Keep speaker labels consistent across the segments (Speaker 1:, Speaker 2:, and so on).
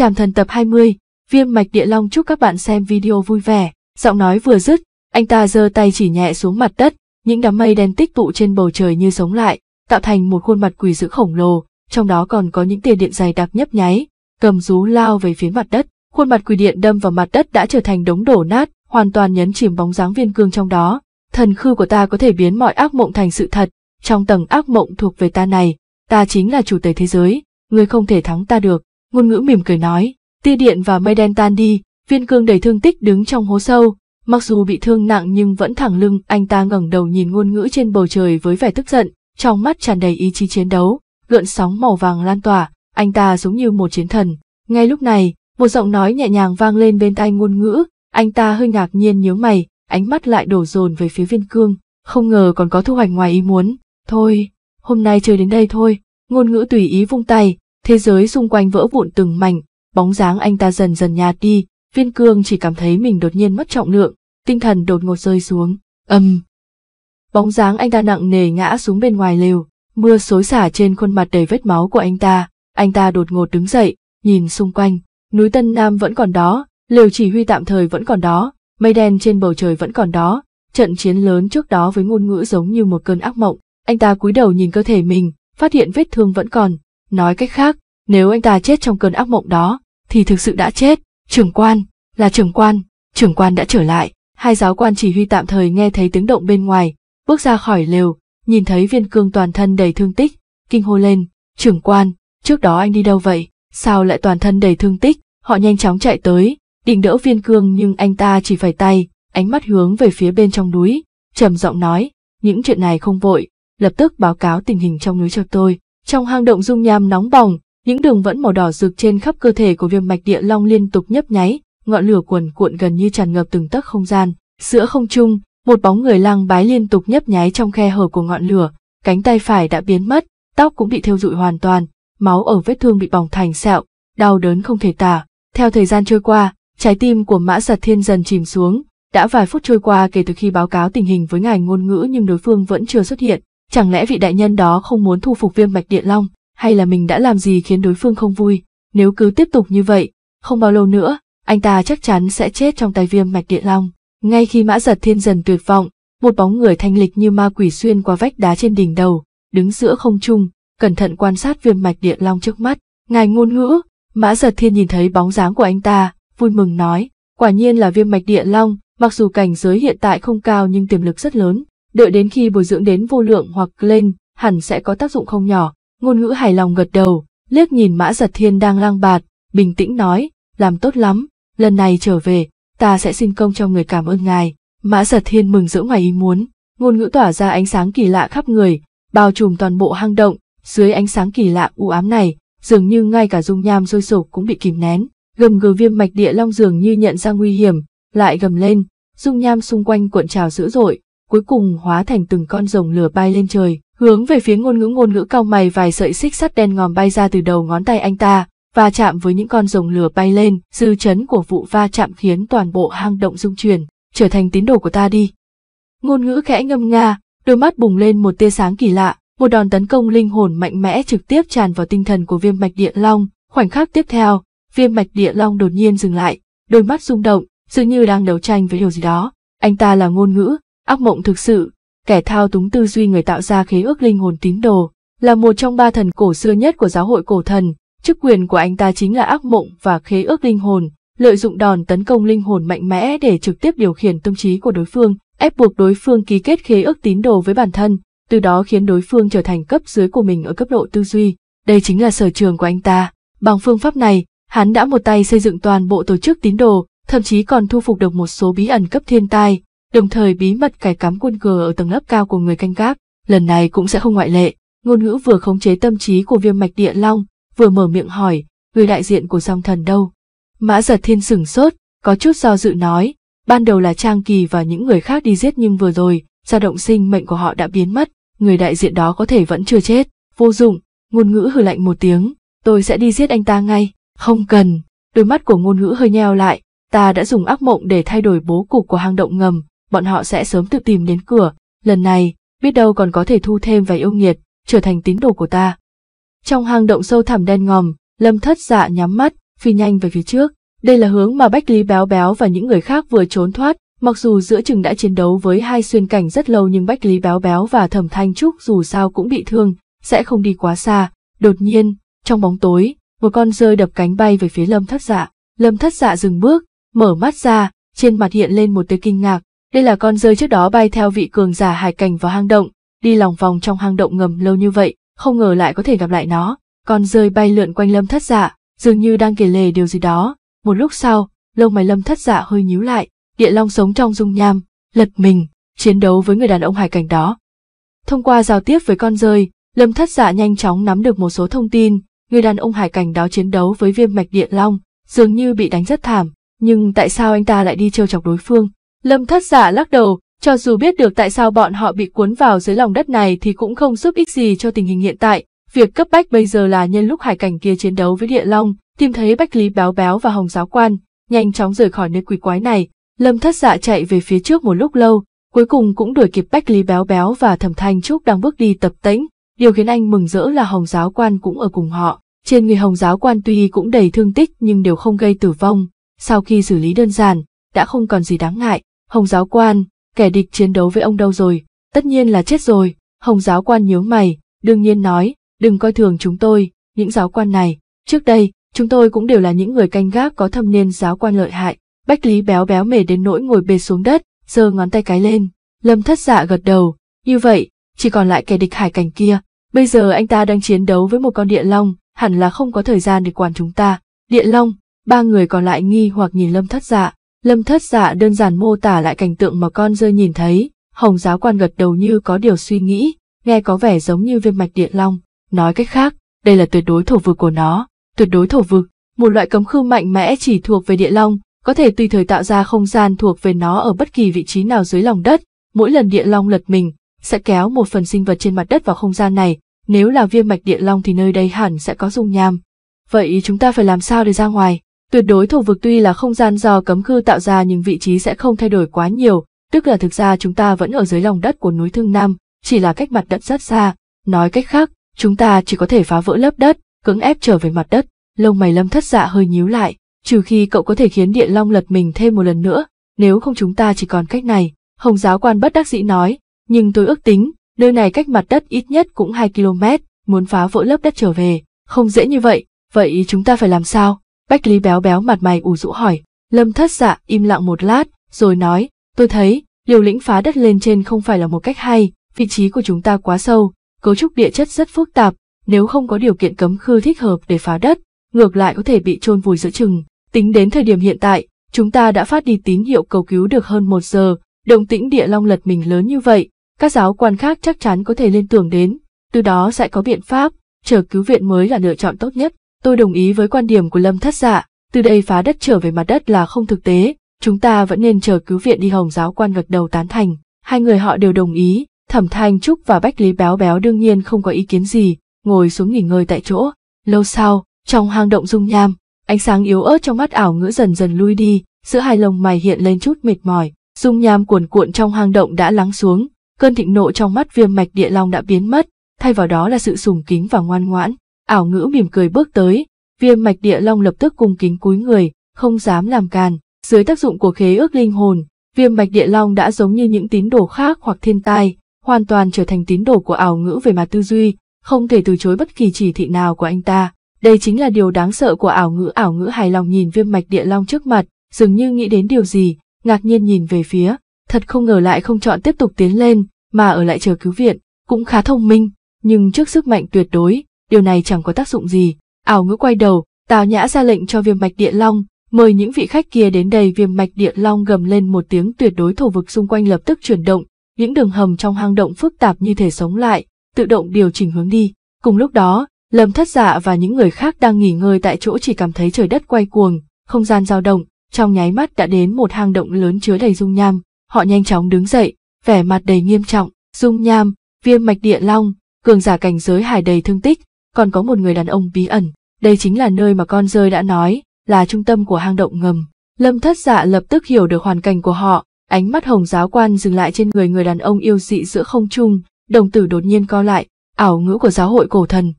Speaker 1: Trảm thần tập 20, viêm mạch địa long chúc các bạn xem video vui vẻ. Giọng nói vừa dứt, anh ta giơ tay chỉ nhẹ xuống mặt đất, những đám mây đen tích tụ trên bầu trời như sống lại, tạo thành một khuôn mặt quỷ dữ khổng lồ, trong đó còn có những tia điện dày đặc nhấp nháy, cầm rú lao về phía mặt đất. Khuôn mặt quỷ điện đâm vào mặt đất đã trở thành đống đổ nát, hoàn toàn nhấn chìm bóng dáng viên cương trong đó. Thần khư của ta có thể biến mọi ác mộng thành sự thật, trong tầng ác mộng thuộc về ta này, ta chính là chủ tể thế giới, người không thể thắng ta được ngôn ngữ mỉm cười nói, tia điện và mây đen tan đi, viên cương đầy thương tích đứng trong hố sâu, mặc dù bị thương nặng nhưng vẫn thẳng lưng, anh ta ngẩng đầu nhìn ngôn ngữ trên bầu trời với vẻ tức giận, trong mắt tràn đầy ý chí chiến đấu, gợn sóng màu vàng lan tỏa, anh ta giống như một chiến thần. Ngay lúc này, một giọng nói nhẹ nhàng vang lên bên tai ngôn ngữ, anh ta hơi ngạc nhiên nhíu mày, ánh mắt lại đổ dồn về phía viên cương, không ngờ còn có thu hoạch ngoài ý muốn. Thôi, hôm nay chơi đến đây thôi, ngôn ngữ tùy ý vung tay, thế giới xung quanh vỡ vụn từng mảnh, bóng dáng anh ta dần dần nhạt đi, viên cương chỉ cảm thấy mình đột nhiên mất trọng lượng, tinh thần đột ngột rơi xuống, âm. Bóng dáng anh ta nặng nề ngã xuống bên ngoài lều, mưa xối xả trên khuôn mặt đầy vết máu của anh ta, anh ta đột ngột đứng dậy, nhìn xung quanh, núi Tân Nam vẫn còn đó, lều chỉ huy tạm thời vẫn còn đó, mây đen trên bầu trời vẫn còn đó, trận chiến lớn trước đó với ngôn ngữ giống như một cơn ác mộng, anh ta cúi đầu nhìn cơ thể mình, phát hiện vết thương vẫn còn, Nói cách khác, nếu anh ta chết trong cơn ác mộng đó, thì thực sự đã chết. Trưởng quan, là trưởng quan, trưởng quan đã trở lại. Hai giáo quan chỉ huy tạm thời nghe thấy tiếng động bên ngoài, bước ra khỏi lều, nhìn thấy viên cương toàn thân đầy thương tích, kinh hô lên. Trưởng quan, trước đó anh đi đâu vậy? Sao lại toàn thân đầy thương tích? Họ nhanh chóng chạy tới, định đỡ viên cương nhưng anh ta chỉ phải tay, ánh mắt hướng về phía bên trong núi, trầm giọng nói, những chuyện này không vội, lập tức báo cáo tình hình trong núi cho tôi. Trong hang động dung nham nóng bỏng, những đường vẫn màu đỏ rực trên khắp cơ thể của viêm mạch địa long liên tục nhấp nháy, ngọn lửa cuồn cuộn gần như tràn ngập từng tấc không gian. Giữa không trung, một bóng người lang bái liên tục nhấp nháy trong khe hở của ngọn lửa, cánh tay phải đã biến mất, tóc cũng bị thiêu dụi hoàn toàn, máu ở vết thương bị bỏng thành sẹo, đau đớn không thể tả. Theo thời gian trôi qua, trái tim của Mã Giật Thiên dần chìm xuống, đã vài phút trôi qua kể từ khi báo cáo tình hình với ngài ngôn ngữ nhưng đối phương vẫn chưa xuất hiện, Chẳng lẽ vị đại nhân đó không muốn thu phục viêm bạch điện long, hay là mình đã làm gì khiến đối phương không vui? Nếu cứ tiếp tục như vậy, không bao lâu nữa, anh ta chắc chắn sẽ chết trong tay viêm mạch địa long. Ngay khi mã giật thiên dần tuyệt vọng, một bóng người thanh lịch như ma quỷ xuyên qua vách đá trên đỉnh đầu, đứng giữa không trung, cẩn thận quan sát viêm mạch địa long trước mắt. Ngài ngôn ngữ, mã giật thiên nhìn thấy bóng dáng của anh ta, vui mừng nói, quả nhiên là viêm mạch địa long, mặc dù cảnh giới hiện tại không cao nhưng tiềm lực rất lớn đợi đến khi bồi dưỡng đến vô lượng hoặc lên, hẳn sẽ có tác dụng không nhỏ. Ngôn ngữ hài lòng gật đầu, liếc nhìn mã giật thiên đang lang bạt, bình tĩnh nói, làm tốt lắm, lần này trở về, ta sẽ xin công cho người cảm ơn ngài. Mã giật thiên mừng rỡ ngoài ý muốn, ngôn ngữ tỏa ra ánh sáng kỳ lạ khắp người, bao trùm toàn bộ hang động, dưới ánh sáng kỳ lạ u ám này, dường như ngay cả dung nham sôi sục cũng bị kìm nén, gầm gừ viêm mạch địa long dường như nhận ra nguy hiểm, lại gầm lên, dung nham xung quanh cuộn trào dữ dội, cuối cùng hóa thành từng con rồng lửa bay lên trời, hướng về phía ngôn ngữ ngôn ngữ cao mày vài sợi xích sắt đen ngòm bay ra từ đầu ngón tay anh ta, và chạm với những con rồng lửa bay lên, dư chấn của vụ va chạm khiến toàn bộ hang động rung chuyển, trở thành tín đồ của ta đi. Ngôn ngữ khẽ ngâm nga, đôi mắt bùng lên một tia sáng kỳ lạ, một đòn tấn công linh hồn mạnh mẽ trực tiếp tràn vào tinh thần của viêm mạch địa long, khoảnh khắc tiếp theo, viêm mạch địa long đột nhiên dừng lại, đôi mắt rung động, dường như đang đấu tranh với điều gì đó. Anh ta là ngôn ngữ, Ác mộng thực sự, kẻ thao túng tư duy người tạo ra khế ước linh hồn tín đồ, là một trong ba thần cổ xưa nhất của giáo hội cổ thần, chức quyền của anh ta chính là ác mộng và khế ước linh hồn, lợi dụng đòn tấn công linh hồn mạnh mẽ để trực tiếp điều khiển tâm trí của đối phương, ép buộc đối phương ký kết khế ước tín đồ với bản thân, từ đó khiến đối phương trở thành cấp dưới của mình ở cấp độ tư duy. Đây chính là sở trường của anh ta. Bằng phương pháp này, hắn đã một tay xây dựng toàn bộ tổ chức tín đồ, thậm chí còn thu phục được một số bí ẩn cấp thiên tai, đồng thời bí mật cài cắm quân cờ ở tầng lớp cao của người canh gác, lần này cũng sẽ không ngoại lệ. Ngôn ngữ vừa khống chế tâm trí của viêm mạch địa long, vừa mở miệng hỏi, người đại diện của song thần đâu? Mã giật thiên sửng sốt, có chút do dự nói, ban đầu là Trang Kỳ và những người khác đi giết nhưng vừa rồi, dao động sinh mệnh của họ đã biến mất, người đại diện đó có thể vẫn chưa chết, vô dụng, ngôn ngữ hừ lạnh một tiếng, tôi sẽ đi giết anh ta ngay, không cần, đôi mắt của ngôn ngữ hơi nheo lại, ta đã dùng ác mộng để thay đổi bố cục của hang động ngầm, bọn họ sẽ sớm tự tìm đến cửa, lần này, biết đâu còn có thể thu thêm vài yêu nghiệt, trở thành tín đồ của ta. Trong hang động sâu thẳm đen ngòm, Lâm Thất Dạ nhắm mắt, phi nhanh về phía trước. Đây là hướng mà Bách Lý Béo Béo và những người khác vừa trốn thoát, mặc dù giữa chừng đã chiến đấu với hai xuyên cảnh rất lâu nhưng Bách Lý Béo Béo và Thẩm Thanh Trúc dù sao cũng bị thương, sẽ không đi quá xa. Đột nhiên, trong bóng tối, một con rơi đập cánh bay về phía Lâm Thất Dạ. Lâm Thất Dạ dừng bước, mở mắt ra, trên mặt hiện lên một tia kinh ngạc, đây là con rơi trước đó bay theo vị cường giả hải cảnh vào hang động, đi lòng vòng trong hang động ngầm lâu như vậy, không ngờ lại có thể gặp lại nó. Con rơi bay lượn quanh lâm thất dạ, dường như đang kể lể điều gì đó. Một lúc sau, lông mày lâm thất dạ hơi nhíu lại, địa long sống trong dung nham, lật mình, chiến đấu với người đàn ông hải cảnh đó. Thông qua giao tiếp với con rơi, lâm thất dạ nhanh chóng nắm được một số thông tin, người đàn ông hải cảnh đó chiến đấu với viêm mạch địa long, dường như bị đánh rất thảm, nhưng tại sao anh ta lại đi trêu chọc đối phương? Lâm thất giả lắc đầu, cho dù biết được tại sao bọn họ bị cuốn vào dưới lòng đất này thì cũng không giúp ích gì cho tình hình hiện tại. Việc cấp bách bây giờ là nhân lúc hải cảnh kia chiến đấu với địa long, tìm thấy bách lý béo béo và hồng giáo quan, nhanh chóng rời khỏi nơi quỷ quái này. Lâm thất giả chạy về phía trước một lúc lâu, cuối cùng cũng đuổi kịp bách lý béo béo và thẩm thanh trúc đang bước đi tập tĩnh, Điều khiến anh mừng rỡ là hồng giáo quan cũng ở cùng họ. Trên người hồng giáo quan tuy cũng đầy thương tích nhưng đều không gây tử vong. Sau khi xử lý đơn giản, đã không còn gì đáng ngại Hồng giáo quan, kẻ địch chiến đấu với ông đâu rồi, tất nhiên là chết rồi, hồng giáo quan nhớ mày, đương nhiên nói, đừng coi thường chúng tôi, những giáo quan này, trước đây, chúng tôi cũng đều là những người canh gác có thâm niên giáo quan lợi hại, bách lý béo béo mề đến nỗi ngồi bệt xuống đất, giơ ngón tay cái lên, lâm thất dạ gật đầu, như vậy, chỉ còn lại kẻ địch hải cảnh kia, bây giờ anh ta đang chiến đấu với một con địa long, hẳn là không có thời gian để quản chúng ta, địa long, ba người còn lại nghi hoặc nhìn lâm thất dạ, Lâm thất dạ đơn giản mô tả lại cảnh tượng mà con rơi nhìn thấy, hồng giáo quan gật đầu như có điều suy nghĩ, nghe có vẻ giống như viêm mạch địa long, nói cách khác, đây là tuyệt đối thổ vực của nó, tuyệt đối thổ vực, một loại cấm khư mạnh mẽ chỉ thuộc về địa long, có thể tùy thời tạo ra không gian thuộc về nó ở bất kỳ vị trí nào dưới lòng đất, mỗi lần địa long lật mình, sẽ kéo một phần sinh vật trên mặt đất vào không gian này, nếu là viêm mạch địa long thì nơi đây hẳn sẽ có dung nham. Vậy chúng ta phải làm sao để ra ngoài? Tuyệt đối thổ vực tuy là không gian do cấm khư tạo ra nhưng vị trí sẽ không thay đổi quá nhiều, tức là thực ra chúng ta vẫn ở dưới lòng đất của núi Thương Nam, chỉ là cách mặt đất rất xa. Nói cách khác, chúng ta chỉ có thể phá vỡ lớp đất, cứng ép trở về mặt đất. Lông mày lâm thất dạ hơi nhíu lại, trừ khi cậu có thể khiến địa long lật mình thêm một lần nữa, nếu không chúng ta chỉ còn cách này. Hồng giáo quan bất đắc dĩ nói, nhưng tôi ước tính, nơi này cách mặt đất ít nhất cũng 2 km, muốn phá vỡ lớp đất trở về, không dễ như vậy, vậy chúng ta phải làm sao? Bách Lý béo béo mặt mày ủ rũ hỏi, Lâm thất dạ im lặng một lát, rồi nói, tôi thấy, liều lĩnh phá đất lên trên không phải là một cách hay, vị trí của chúng ta quá sâu, cấu trúc địa chất rất phức tạp, nếu không có điều kiện cấm khư thích hợp để phá đất, ngược lại có thể bị trôn vùi giữa chừng. Tính đến thời điểm hiện tại, chúng ta đã phát đi tín hiệu cầu cứu được hơn một giờ, đồng tĩnh địa long lật mình lớn như vậy, các giáo quan khác chắc chắn có thể lên tưởng đến, từ đó sẽ có biện pháp, chờ cứu viện mới là lựa chọn tốt nhất. Tôi đồng ý với quan điểm của Lâm Thất Dạ, từ đây phá đất trở về mặt đất là không thực tế, chúng ta vẫn nên chờ cứu viện đi Hồng giáo quan gật đầu tán thành. Hai người họ đều đồng ý, Thẩm Thanh Trúc và Bách Lý Béo Béo đương nhiên không có ý kiến gì, ngồi xuống nghỉ ngơi tại chỗ. Lâu sau, trong hang động dung nham, ánh sáng yếu ớt trong mắt ảo ngữ dần dần lui đi, giữa hai lông mày hiện lên chút mệt mỏi, dung nham cuồn cuộn trong hang động đã lắng xuống, cơn thịnh nộ trong mắt viêm mạch địa long đã biến mất, thay vào đó là sự sùng kính và ngoan ngoãn. Ảo ngữ mỉm cười bước tới, viêm mạch địa long lập tức cung kính cúi người, không dám làm càn. Dưới tác dụng của khế ước linh hồn, viêm mạch địa long đã giống như những tín đồ khác hoặc thiên tai, hoàn toàn trở thành tín đồ của ảo ngữ về mặt tư duy, không thể từ chối bất kỳ chỉ thị nào của anh ta. Đây chính là điều đáng sợ của ảo ngữ ảo ngữ hài lòng nhìn viêm mạch địa long trước mặt, dường như nghĩ đến điều gì, ngạc nhiên nhìn về phía, thật không ngờ lại không chọn tiếp tục tiến lên, mà ở lại chờ cứu viện, cũng khá thông minh, nhưng trước sức mạnh tuyệt đối, điều này chẳng có tác dụng gì. Ảo ngữ quay đầu, Tào Nhã ra lệnh cho viêm mạch địa long, mời những vị khách kia đến đây viêm mạch địa long gầm lên một tiếng tuyệt đối thổ vực xung quanh lập tức chuyển động, những đường hầm trong hang động phức tạp như thể sống lại, tự động điều chỉnh hướng đi. Cùng lúc đó, Lâm Thất Dạ và những người khác đang nghỉ ngơi tại chỗ chỉ cảm thấy trời đất quay cuồng, không gian dao động, trong nháy mắt đã đến một hang động lớn chứa đầy dung nham, họ nhanh chóng đứng dậy, vẻ mặt đầy nghiêm trọng, dung nham, viêm mạch địa long, cường giả cảnh giới hải đầy thương tích, còn có một người đàn ông bí ẩn. Đây chính là nơi mà con rơi đã nói, là trung tâm của hang động ngầm. Lâm thất dạ lập tức hiểu được hoàn cảnh của họ, ánh mắt hồng giáo quan dừng lại trên người người đàn ông yêu dị giữa không trung, đồng tử đột nhiên co lại, ảo ngữ của giáo hội cổ thần.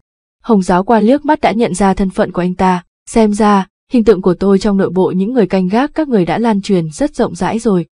Speaker 1: Hồng giáo quan liếc mắt đã nhận ra thân phận của anh ta, xem ra, hình tượng của tôi trong nội bộ những người canh gác các người đã lan truyền rất rộng rãi rồi.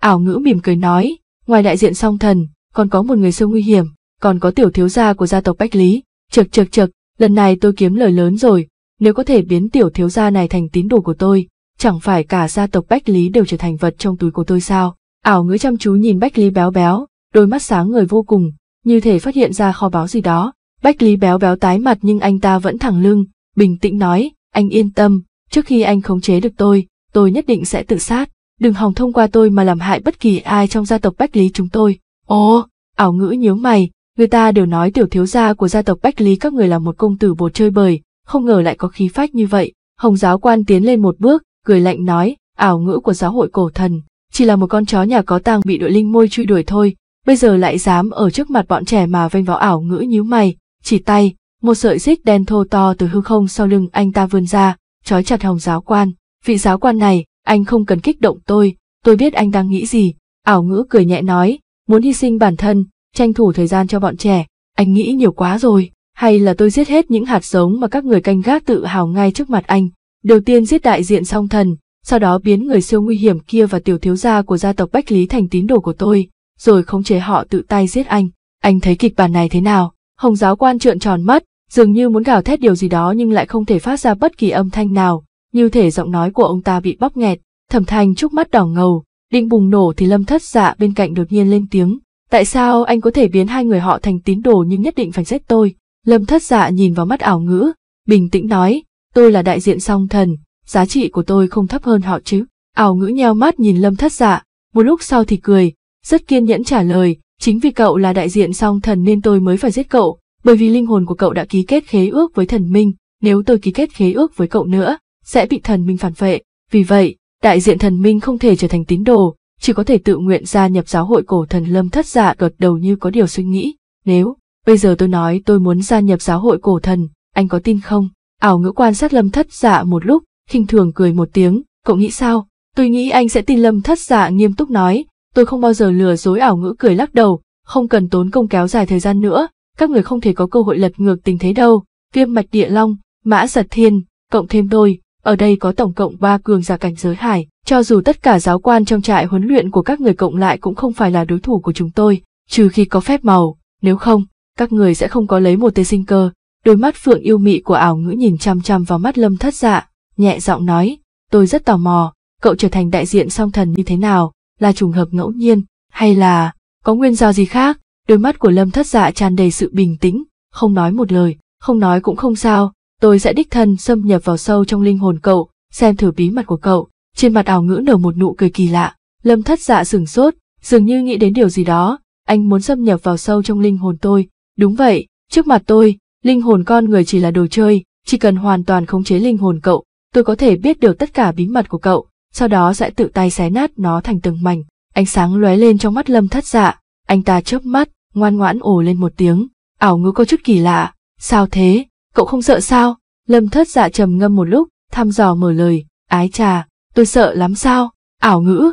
Speaker 1: Ảo ngữ mỉm cười nói, ngoài đại diện song thần, còn có một người siêu nguy hiểm, còn có tiểu thiếu gia của gia tộc Bách Lý, Chật chật chật, lần này tôi kiếm lời lớn rồi, nếu có thể biến tiểu thiếu gia này thành tín đồ của tôi, chẳng phải cả gia tộc Bách Lý đều trở thành vật trong túi của tôi sao? Ảo ngữ chăm chú nhìn Bách Lý béo béo, đôi mắt sáng người vô cùng, như thể phát hiện ra kho báu gì đó. Bách Lý béo béo tái mặt nhưng anh ta vẫn thẳng lưng, bình tĩnh nói, anh yên tâm, trước khi anh khống chế được tôi, tôi nhất định sẽ tự sát, đừng hòng thông qua tôi mà làm hại bất kỳ ai trong gia tộc Bách Lý chúng tôi. Ồ, ảo ngữ nhíu mày, Người ta đều nói tiểu thiếu gia của gia tộc Bách Lý các người là một công tử bột chơi bời, không ngờ lại có khí phách như vậy. Hồng giáo quan tiến lên một bước, cười lạnh nói, ảo ngữ của giáo hội cổ thần, chỉ là một con chó nhà có tang bị đội linh môi truy đuổi thôi, bây giờ lại dám ở trước mặt bọn trẻ mà vênh vào ảo ngữ nhíu mày, chỉ tay, một sợi xích đen thô to từ hư không sau lưng anh ta vươn ra, trói chặt hồng giáo quan. Vị giáo quan này, anh không cần kích động tôi, tôi biết anh đang nghĩ gì. Ảo ngữ cười nhẹ nói, muốn hy sinh bản thân, tranh thủ thời gian cho bọn trẻ, anh nghĩ nhiều quá rồi, hay là tôi giết hết những hạt giống mà các người canh gác tự hào ngay trước mặt anh, đầu tiên giết đại diện song thần, sau đó biến người siêu nguy hiểm kia và tiểu thiếu gia của gia tộc Bách Lý thành tín đồ của tôi, rồi khống chế họ tự tay giết anh. Anh thấy kịch bản này thế nào? Hồng giáo quan trợn tròn mắt, dường như muốn gào thét điều gì đó nhưng lại không thể phát ra bất kỳ âm thanh nào, như thể giọng nói của ông ta bị bóp nghẹt, thẩm thanh trúc mắt đỏ ngầu, định bùng nổ thì lâm thất dạ bên cạnh đột nhiên lên tiếng, Tại sao anh có thể biến hai người họ thành tín đồ nhưng nhất định phải giết tôi? Lâm thất dạ nhìn vào mắt ảo ngữ, bình tĩnh nói, tôi là đại diện song thần, giá trị của tôi không thấp hơn họ chứ. Ảo ngữ nheo mắt nhìn lâm thất dạ, một lúc sau thì cười, rất kiên nhẫn trả lời, chính vì cậu là đại diện song thần nên tôi mới phải giết cậu, bởi vì linh hồn của cậu đã ký kết khế ước với thần minh, nếu tôi ký kết khế ước với cậu nữa, sẽ bị thần minh phản vệ. Vì vậy, đại diện thần minh không thể trở thành tín đồ, chỉ có thể tự nguyện gia nhập giáo hội cổ thần lâm thất dạ gật đầu như có điều suy nghĩ. Nếu, bây giờ tôi nói tôi muốn gia nhập giáo hội cổ thần, anh có tin không? Ảo ngữ quan sát lâm thất dạ một lúc, khinh thường cười một tiếng, cậu nghĩ sao? Tôi nghĩ anh sẽ tin lâm thất dạ nghiêm túc nói, tôi không bao giờ lừa dối ảo ngữ cười lắc đầu, không cần tốn công kéo dài thời gian nữa, các người không thể có cơ hội lật ngược tình thế đâu. Viêm mạch địa long, mã giật thiên, cộng thêm đôi, ở đây có tổng cộng ba cường giả cảnh giới hải, cho dù tất cả giáo quan trong trại huấn luyện của các người cộng lại cũng không phải là đối thủ của chúng tôi, trừ khi có phép màu, nếu không, các người sẽ không có lấy một tê sinh cơ. Đôi mắt phượng yêu mị của ảo ngữ nhìn chăm chăm vào mắt lâm thất dạ, nhẹ giọng nói, tôi rất tò mò, cậu trở thành đại diện song thần như thế nào, là trùng hợp ngẫu nhiên, hay là có nguyên do gì khác? Đôi mắt của lâm thất dạ tràn đầy sự bình tĩnh, không nói một lời, không nói cũng không sao, tôi sẽ đích thân xâm nhập vào sâu trong linh hồn cậu, xem thử bí mật của cậu, trên mặt ảo ngữ nở một nụ cười kỳ lạ. Lâm thất dạ sửng sốt, dường như nghĩ đến điều gì đó, anh muốn xâm nhập vào sâu trong linh hồn tôi. Đúng vậy, trước mặt tôi, linh hồn con người chỉ là đồ chơi, chỉ cần hoàn toàn khống chế linh hồn cậu, tôi có thể biết được tất cả bí mật của cậu, sau đó sẽ tự tay xé nát nó thành từng mảnh. Ánh sáng lóe lên trong mắt lâm thất dạ, anh ta chớp mắt, ngoan ngoãn ồ lên một tiếng, ảo ngữ có chút kỳ lạ, sao thế, cậu không sợ sao? Lâm thất dạ trầm ngâm một lúc, thăm dò mở lời, ái trà, tôi sợ lắm sao, ảo ngữ.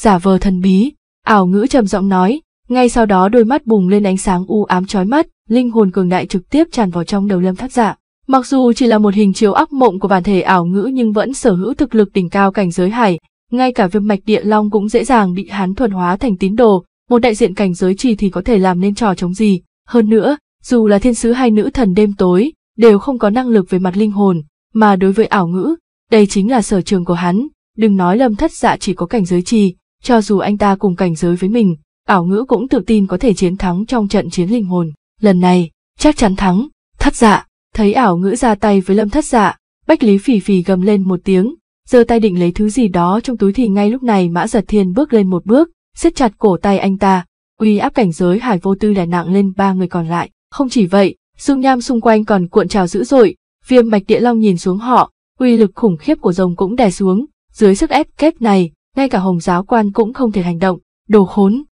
Speaker 1: Giả vờ thần bí, ảo ngữ trầm giọng nói, ngay sau đó đôi mắt bùng lên ánh sáng u ám chói mắt, linh hồn cường đại trực tiếp tràn vào trong đầu lâm thác dạ. Mặc dù chỉ là một hình chiếu ác mộng của bản thể ảo ngữ nhưng vẫn sở hữu thực lực đỉnh cao cảnh giới hải, ngay cả viêm mạch địa long cũng dễ dàng bị hắn thuần hóa thành tín đồ, một đại diện cảnh giới chỉ thì có thể làm nên trò chống gì. Hơn nữa, dù là thiên sứ hay nữ thần đêm tối, đều không có năng lực về mặt linh hồn, mà đối với ảo ngữ, đây chính là sở trường của hắn, đừng nói lâm thất dạ chỉ có cảnh giới trì, cho dù anh ta cùng cảnh giới với mình, ảo ngữ cũng tự tin có thể chiến thắng trong trận chiến linh hồn. Lần này, chắc chắn thắng, thất dạ, thấy ảo ngữ ra tay với lâm thất dạ, bách lý phì phì gầm lên một tiếng, giơ tay định lấy thứ gì đó trong túi thì ngay lúc này mã giật thiên bước lên một bước, siết chặt cổ tay anh ta, uy áp cảnh giới hải vô tư đè nặng lên ba người còn lại. Không chỉ vậy, dung nham xung quanh còn cuộn trào dữ dội, viêm mạch địa long nhìn xuống họ, uy lực khủng khiếp của rồng cũng đè xuống, dưới sức ép kép này, ngay cả hồng giáo quan cũng không thể hành động, đồ khốn.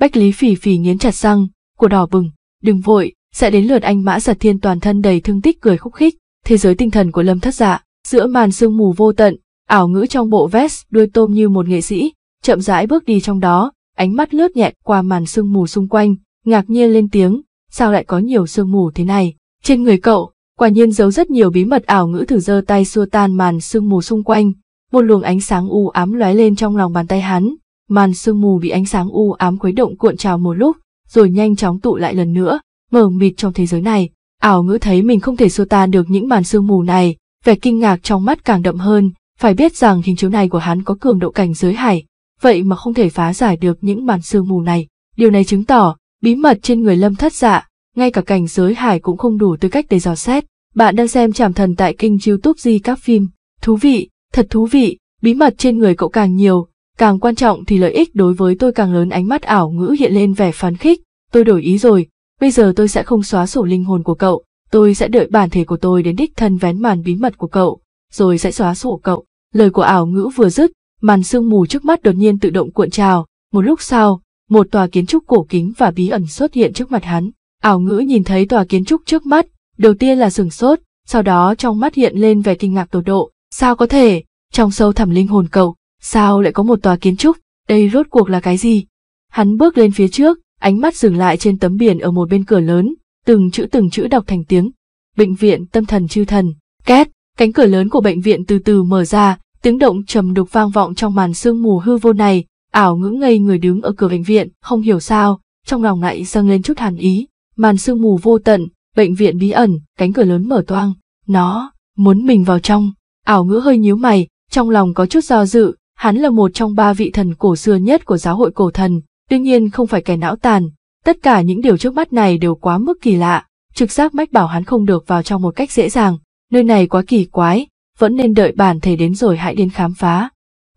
Speaker 1: Bách Lý phỉ phỉ nghiến chặt răng, của đỏ bừng, đừng vội, sẽ đến lượt anh mã giật thiên toàn thân đầy thương tích cười khúc khích, thế giới tinh thần của lâm thất dạ, giữa màn sương mù vô tận, ảo ngữ trong bộ vest đuôi tôm như một nghệ sĩ, chậm rãi bước đi trong đó, ánh mắt lướt nhẹ qua màn sương mù xung quanh, ngạc nhiên lên tiếng, sao lại có nhiều sương mù thế này, trên người cậu, Quả nhiên giấu rất nhiều bí mật ảo ngữ thử giơ tay xua tan màn sương mù xung quanh, một luồng ánh sáng u ám lóe lên trong lòng bàn tay hắn, màn sương mù bị ánh sáng u ám khuấy động cuộn trào một lúc, rồi nhanh chóng tụ lại lần nữa, mờ mịt trong thế giới này. Ảo ngữ thấy mình không thể xua tan được những màn sương mù này, vẻ kinh ngạc trong mắt càng đậm hơn, phải biết rằng hình chiếu này của hắn có cường độ cảnh giới hải, vậy mà không thể phá giải được những màn sương mù này. Điều này chứng tỏ, bí mật trên người lâm thất dạ, ngay cả cảnh giới hải cũng không đủ tư cách để dò xét. Bạn đang xem Trảm Thần tại kênh youtube Di Các Phim. Thú vị, thật thú vị, bí mật trên người cậu càng nhiều, càng quan trọng thì lợi ích đối với tôi càng lớn ánh mắt ảo ngữ hiện lên vẻ phán khích. Tôi đổi ý rồi, bây giờ tôi sẽ không xóa sổ linh hồn của cậu, tôi sẽ đợi bản thể của tôi đến đích thân vén màn bí mật của cậu, rồi sẽ xóa sổ cậu. Lời của ảo ngữ vừa dứt, màn sương mù trước mắt đột nhiên tự động cuộn trào, một lúc sau, một tòa kiến trúc cổ kính và bí ẩn xuất hiện trước mặt hắn. Ảo ngữ nhìn thấy tòa kiến trúc trước mắt, đầu tiên là sửng sốt, sau đó trong mắt hiện lên vẻ kinh ngạc tột độ. Sao có thể, trong sâu thẳm linh hồn cầu, sao lại có một tòa kiến trúc, đây rốt cuộc là cái gì? Hắn bước lên phía trước, ánh mắt dừng lại trên tấm biển ở một bên cửa lớn, từng chữ từng chữ đọc thành tiếng. Bệnh viện tâm thần chư thần, két, cánh cửa lớn của bệnh viện từ từ mở ra, tiếng động trầm đục vang vọng trong màn sương mù hư vô này, ảo ngữ ngây người đứng ở cửa bệnh viện, không hiểu sao, trong lòng lại dâng lên chút hàn ý màn sương mù vô tận, bệnh viện bí ẩn, cánh cửa lớn mở toang, nó, muốn mình vào trong, ảo ngữ hơi nhíu mày, trong lòng có chút do dự, hắn là một trong ba vị thần cổ xưa nhất của giáo hội cổ thần, đương nhiên không phải kẻ não tàn, tất cả những điều trước mắt này đều quá mức kỳ lạ, trực giác mách bảo hắn không được vào trong một cách dễ dàng, nơi này quá kỳ quái, vẫn nên đợi bản thể đến rồi hãy đến khám phá.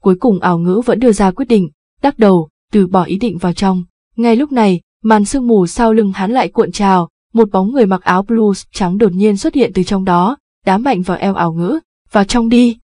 Speaker 1: Cuối cùng ảo ngữ vẫn đưa ra quyết định, đắc đầu, từ bỏ ý định vào trong, ngay lúc này, màn sương mù sau lưng hắn lại cuộn trào, một bóng người mặc áo blues trắng đột nhiên xuất hiện từ trong đó, đá mạnh vào eo ảo ngữ, vào trong đi.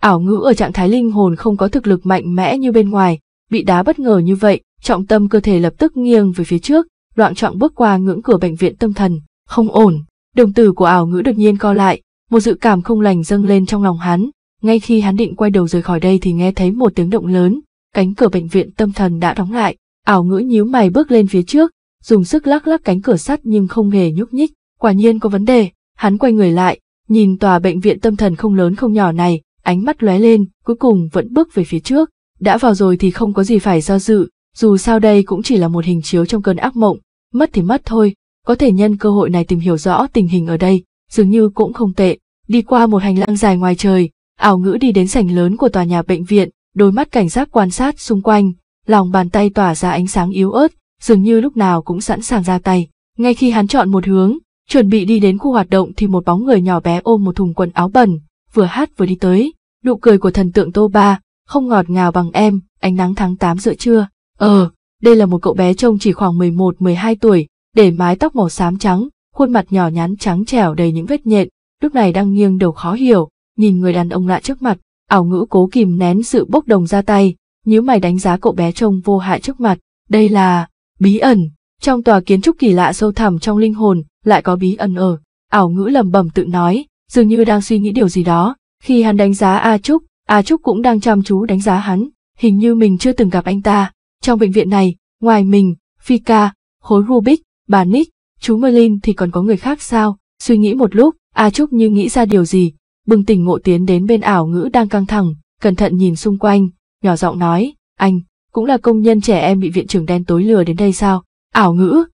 Speaker 1: Ảo ngữ ở trạng thái linh hồn không có thực lực mạnh mẽ như bên ngoài, bị đá bất ngờ như vậy, trọng tâm cơ thể lập tức nghiêng về phía trước, loạn trọng bước qua ngưỡng cửa bệnh viện tâm thần, không ổn. Đồng tử của ảo ngữ đột nhiên co lại, một dự cảm không lành dâng lên trong lòng hắn, ngay khi hắn định quay đầu rời khỏi đây thì nghe thấy một tiếng động lớn, cánh cửa bệnh viện tâm thần đã đóng lại, Ảo ngữ nhíu mày bước lên phía trước, dùng sức lắc lắc cánh cửa sắt nhưng không hề nhúc nhích, quả nhiên có vấn đề, hắn quay người lại, nhìn tòa bệnh viện tâm thần không lớn không nhỏ này, ánh mắt lóe lên, cuối cùng vẫn bước về phía trước, đã vào rồi thì không có gì phải do dự, dù sao đây cũng chỉ là một hình chiếu trong cơn ác mộng, mất thì mất thôi, có thể nhân cơ hội này tìm hiểu rõ tình hình ở đây, dường như cũng không tệ, đi qua một hành lang dài ngoài trời, ảo ngữ đi đến sảnh lớn của tòa nhà bệnh viện, đôi mắt cảnh giác quan sát xung quanh, lòng bàn tay tỏa ra ánh sáng yếu ớt, dường như lúc nào cũng sẵn sàng ra tay. Ngay khi hắn chọn một hướng, chuẩn bị đi đến khu hoạt động thì một bóng người nhỏ bé ôm một thùng quần áo bẩn, vừa hát vừa đi tới. Nụ cười của thần tượng Tô Ba, không ngọt ngào bằng em, ánh nắng tháng 8 giữa trưa. Ờ, đây là một cậu bé trông chỉ khoảng 11-12 tuổi, để mái tóc màu xám trắng, khuôn mặt nhỏ nhắn trắng trẻo đầy những vết nhện, lúc này đang nghiêng đầu khó hiểu, nhìn người đàn ông lạ trước mặt, ảo ngữ cố kìm nén sự bốc đồng ra tay, nhíu mày đánh giá cậu bé trông vô hại trước mặt. Đây là bí ẩn, trong tòa kiến trúc kỳ lạ sâu thẳm trong linh hồn, lại có bí ẩn ở. Ảo ngữ lầm bầm tự nói, dường như đang suy nghĩ điều gì đó. Khi hắn đánh giá A Trúc, A Trúc cũng đang chăm chú đánh giá hắn, hình như mình chưa từng gặp anh ta. Trong bệnh viện này, ngoài mình, Fika, khối Rubik, bà Nick, chú Merlin thì còn có người khác sao? Suy nghĩ một lúc, A Trúc như nghĩ ra điều gì, bừng tỉnh ngộ tiến đến bên ảo ngữ đang căng thẳng, cẩn thận nhìn xung quanh, nhỏ giọng nói, anh, cũng là công nhân trẻ em bị viện trưởng đen tối lừa đến đây sao, ảo ngữ.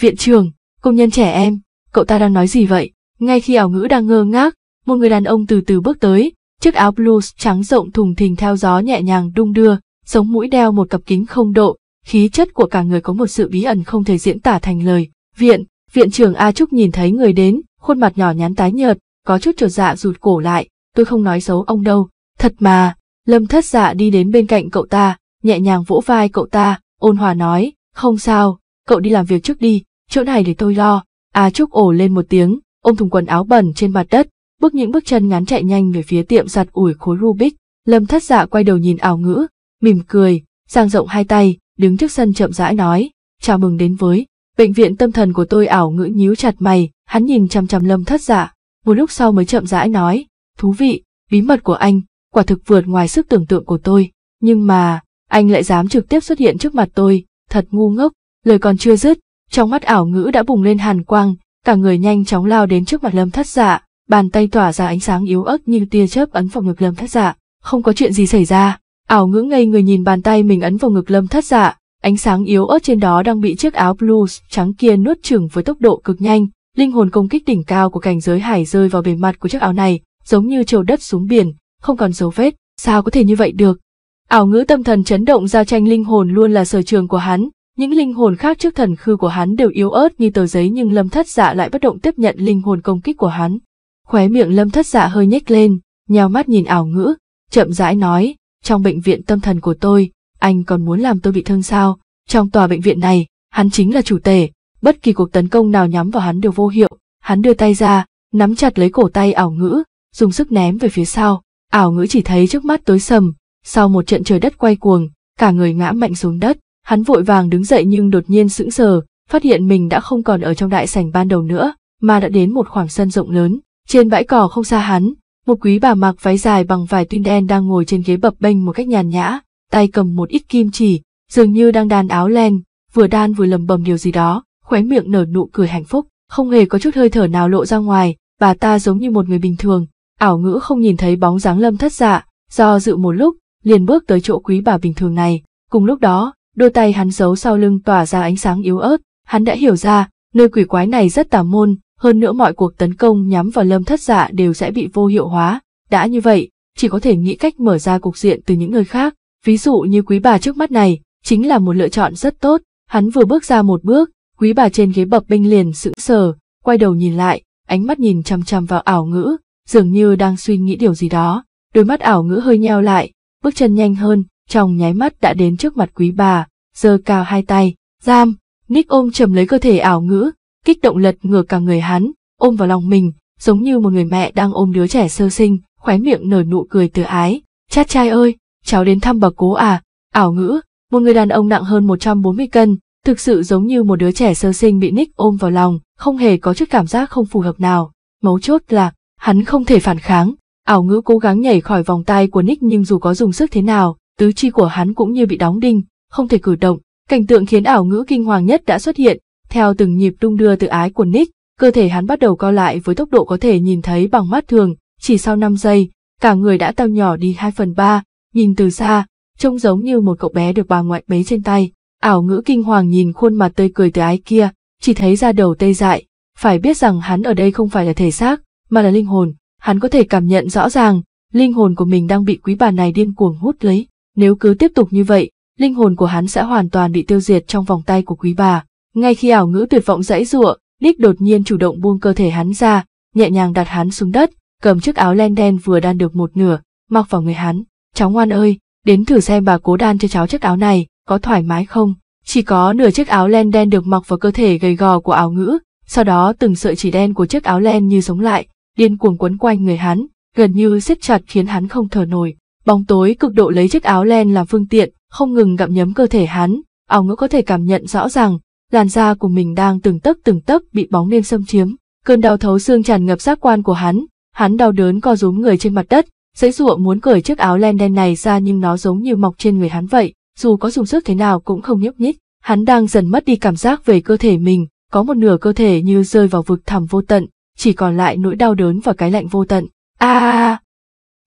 Speaker 1: Viện trưởng, công nhân trẻ em, cậu ta đang nói gì vậy? Ngay khi ảo ngữ đang ngơ ngác, một người đàn ông từ từ bước tới, chiếc áo blues trắng rộng thùng thình theo gió nhẹ nhàng đung đưa, sống mũi đeo một cặp kính không độ, khí chất của cả người có một sự bí ẩn không thể diễn tả thành lời. Viện, viện trưởng A Trúc nhìn thấy người đến, khuôn mặt nhỏ nhắn tái nhợt, có chút trột dạ rụt cổ lại, tôi không nói xấu ông đâu, thật mà, Lâm thất dạ đi đến bên cạnh cậu ta, nhẹ nhàng vỗ vai cậu ta, ôn hòa nói, không sao, cậu đi làm việc trước đi, chỗ này để tôi lo. À Trúc ổ lên một tiếng, ôm thùng quần áo bẩn trên mặt đất, bước những bước chân ngắn chạy nhanh về phía tiệm giặt ủi khối Rubik. Lâm thất dạ quay đầu nhìn ảo ngữ, mỉm cười, giang rộng hai tay, đứng trước sân chậm rãi nói, chào mừng đến với. Bệnh viện tâm thần của tôi ảo ngữ nhíu chặt mày, hắn nhìn chăm chăm lâm thất dạ, một lúc sau mới chậm rãi nói, thú vị, bí mật của anh, quả thực vượt ngoài sức tưởng tượng của tôi, nhưng mà, anh lại dám trực tiếp xuất hiện trước mặt tôi, thật ngu ngốc, lời còn chưa dứt, trong mắt ảo ngữ đã bùng lên hàn quang, cả người nhanh chóng lao đến trước mặt lâm thất dạ, bàn tay tỏa ra ánh sáng yếu ớt như tia chớp ấn vào ngực lâm thất dạ, không có chuyện gì xảy ra, ảo ngữ ngây người nhìn bàn tay mình ấn vào ngực lâm thất dạ, ánh sáng yếu ớt trên đó đang bị chiếc áo blues trắng kia nuốt chửng với tốc độ cực nhanh, linh hồn công kích đỉnh cao của cảnh giới hải rơi vào bề mặt của chiếc áo này, giống như trầu đất xuống biển, không còn dấu vết, sao có thể như vậy được. Ảo ngữ tâm thần chấn động giao tranh linh hồn luôn là sở trường của hắn, những linh hồn khác trước thần khư của hắn đều yếu ớt như tờ giấy nhưng lâm thất dạ lại bất động tiếp nhận linh hồn công kích của hắn. Khóe miệng lâm thất dạ hơi nhếch lên, nhào mắt nhìn ảo ngữ, chậm rãi nói, trong bệnh viện tâm thần của tôi, anh còn muốn làm tôi bị thương sao, trong tòa bệnh viện này, hắn chính là chủ tể, bất kỳ cuộc tấn công nào nhắm vào hắn đều vô hiệu, hắn đưa tay ra, nắm chặt lấy cổ tay ảo ngữ, dùng sức ném về phía sau, Ảo ngữ chỉ thấy trước mắt tối sầm, sau một trận trời đất quay cuồng, cả người ngã mạnh xuống đất, hắn vội vàng đứng dậy nhưng đột nhiên sững sờ, phát hiện mình đã không còn ở trong đại sảnh ban đầu nữa, mà đã đến một khoảng sân rộng lớn, trên bãi cỏ không xa hắn, một quý bà mặc váy dài bằng vải tuyên đen đang ngồi trên ghế bập bênh một cách nhàn nhã, tay cầm một ít kim chỉ, dường như đang đan áo len, vừa đan vừa lầm bầm điều gì đó, khóe miệng nở nụ cười hạnh phúc, không hề có chút hơi thở nào lộ ra ngoài, bà ta giống như một người bình thường, ảo ngữ không nhìn thấy bóng dáng lâm thất dạ, do dự một lúc, liền bước tới chỗ quý bà bình thường này. Cùng lúc đó, đôi tay hắn giấu sau lưng tỏa ra ánh sáng yếu ớt, hắn đã hiểu ra, nơi quỷ quái này rất tà môn, hơn nữa mọi cuộc tấn công nhắm vào lâm thất dạ đều sẽ bị vô hiệu hóa. Đã như vậy, chỉ có thể nghĩ cách mở ra cục diện từ những người khác, ví dụ như quý bà trước mắt này, chính là một lựa chọn rất tốt. Hắn vừa bước ra một bước, quý bà trên ghế bập bênh liền sững sờ, quay đầu nhìn lại, ánh mắt nhìn chăm chăm vào ảo ngữ, dường như đang suy nghĩ điều gì đó, đôi mắt ảo ngữ hơi nheo lại, bước chân nhanh hơn, trong nháy mắt đã đến trước mặt quý bà, giơ cao hai tay, giam, Nick ôm chầm lấy cơ thể ảo ngữ, kích động lật ngược cả người hắn, ôm vào lòng mình, giống như một người mẹ đang ôm đứa trẻ sơ sinh, khóe miệng nở nụ cười từ ái. Chát trai ơi, cháu đến thăm bà cố à, ảo ngữ, một người đàn ông nặng hơn 140 cân, thực sự giống như một đứa trẻ sơ sinh bị Nick ôm vào lòng, không hề có chút cảm giác không phù hợp nào. Mấu chốt là, Hắn không thể phản kháng, ảo ngữ cố gắng nhảy khỏi vòng tay của Nick nhưng dù có dùng sức thế nào, tứ chi của hắn cũng như bị đóng đinh, không thể cử động. Cảnh tượng khiến ảo ngữ kinh hoàng nhất đã xuất hiện, theo từng nhịp đung đưa tự ái của Nick, cơ thể hắn bắt đầu co lại với tốc độ có thể nhìn thấy bằng mắt thường, chỉ sau năm giây, cả người đã tao nhỏ đi hai phần ba nhìn từ xa, trông giống như một cậu bé được bà ngoại bế trên tay. Ảo ngữ kinh hoàng nhìn khuôn mặt tươi cười từ ái kia, chỉ thấy da đầu tê dại, phải biết rằng hắn ở đây không phải là thể xác, mà là linh hồn, hắn có thể cảm nhận rõ ràng, linh hồn của mình đang bị quý bà này điên cuồng hút lấy. Nếu cứ tiếp tục như vậy, linh hồn của hắn sẽ hoàn toàn bị tiêu diệt trong vòng tay của quý bà. Ngay khi ảo ngữ tuyệt vọng dãy giụa, Nick đột nhiên chủ động buông cơ thể hắn ra, nhẹ nhàng đặt hắn xuống đất, cầm chiếc áo len đen vừa đan được một nửa, mặc vào người hắn. Cháu ngoan ơi, đến thử xem bà cố đan cho cháu chiếc áo này, có thoải mái không? Chỉ có nửa chiếc áo len đen được mặc vào cơ thể gầy gò của áo ngữ, sau đó từng sợi chỉ đen của chiếc áo len như sống lại, điên cuồng quấn quanh người hắn, gần như siết chặt khiến hắn không thở nổi. Bóng tối cực độ lấy chiếc áo len làm phương tiện, không ngừng gặm nhấm cơ thể hắn, ảo ngữ có thể cảm nhận rõ ràng, làn da của mình đang từng tấc từng tấc bị bóng đêm xâm chiếm, cơn đau thấu xương tràn ngập giác quan của hắn, hắn đau đớn co rúm người trên mặt đất, giấy giụa muốn cởi chiếc áo len đen này ra nhưng nó giống như mọc trên người hắn vậy, dù có dùng sức thế nào cũng không nhúc nhích, hắn đang dần mất đi cảm giác về cơ thể mình, có một nửa cơ thể như rơi vào vực thẳm vô tận, chỉ còn lại nỗi đau đớn và cái lạnh vô tận. A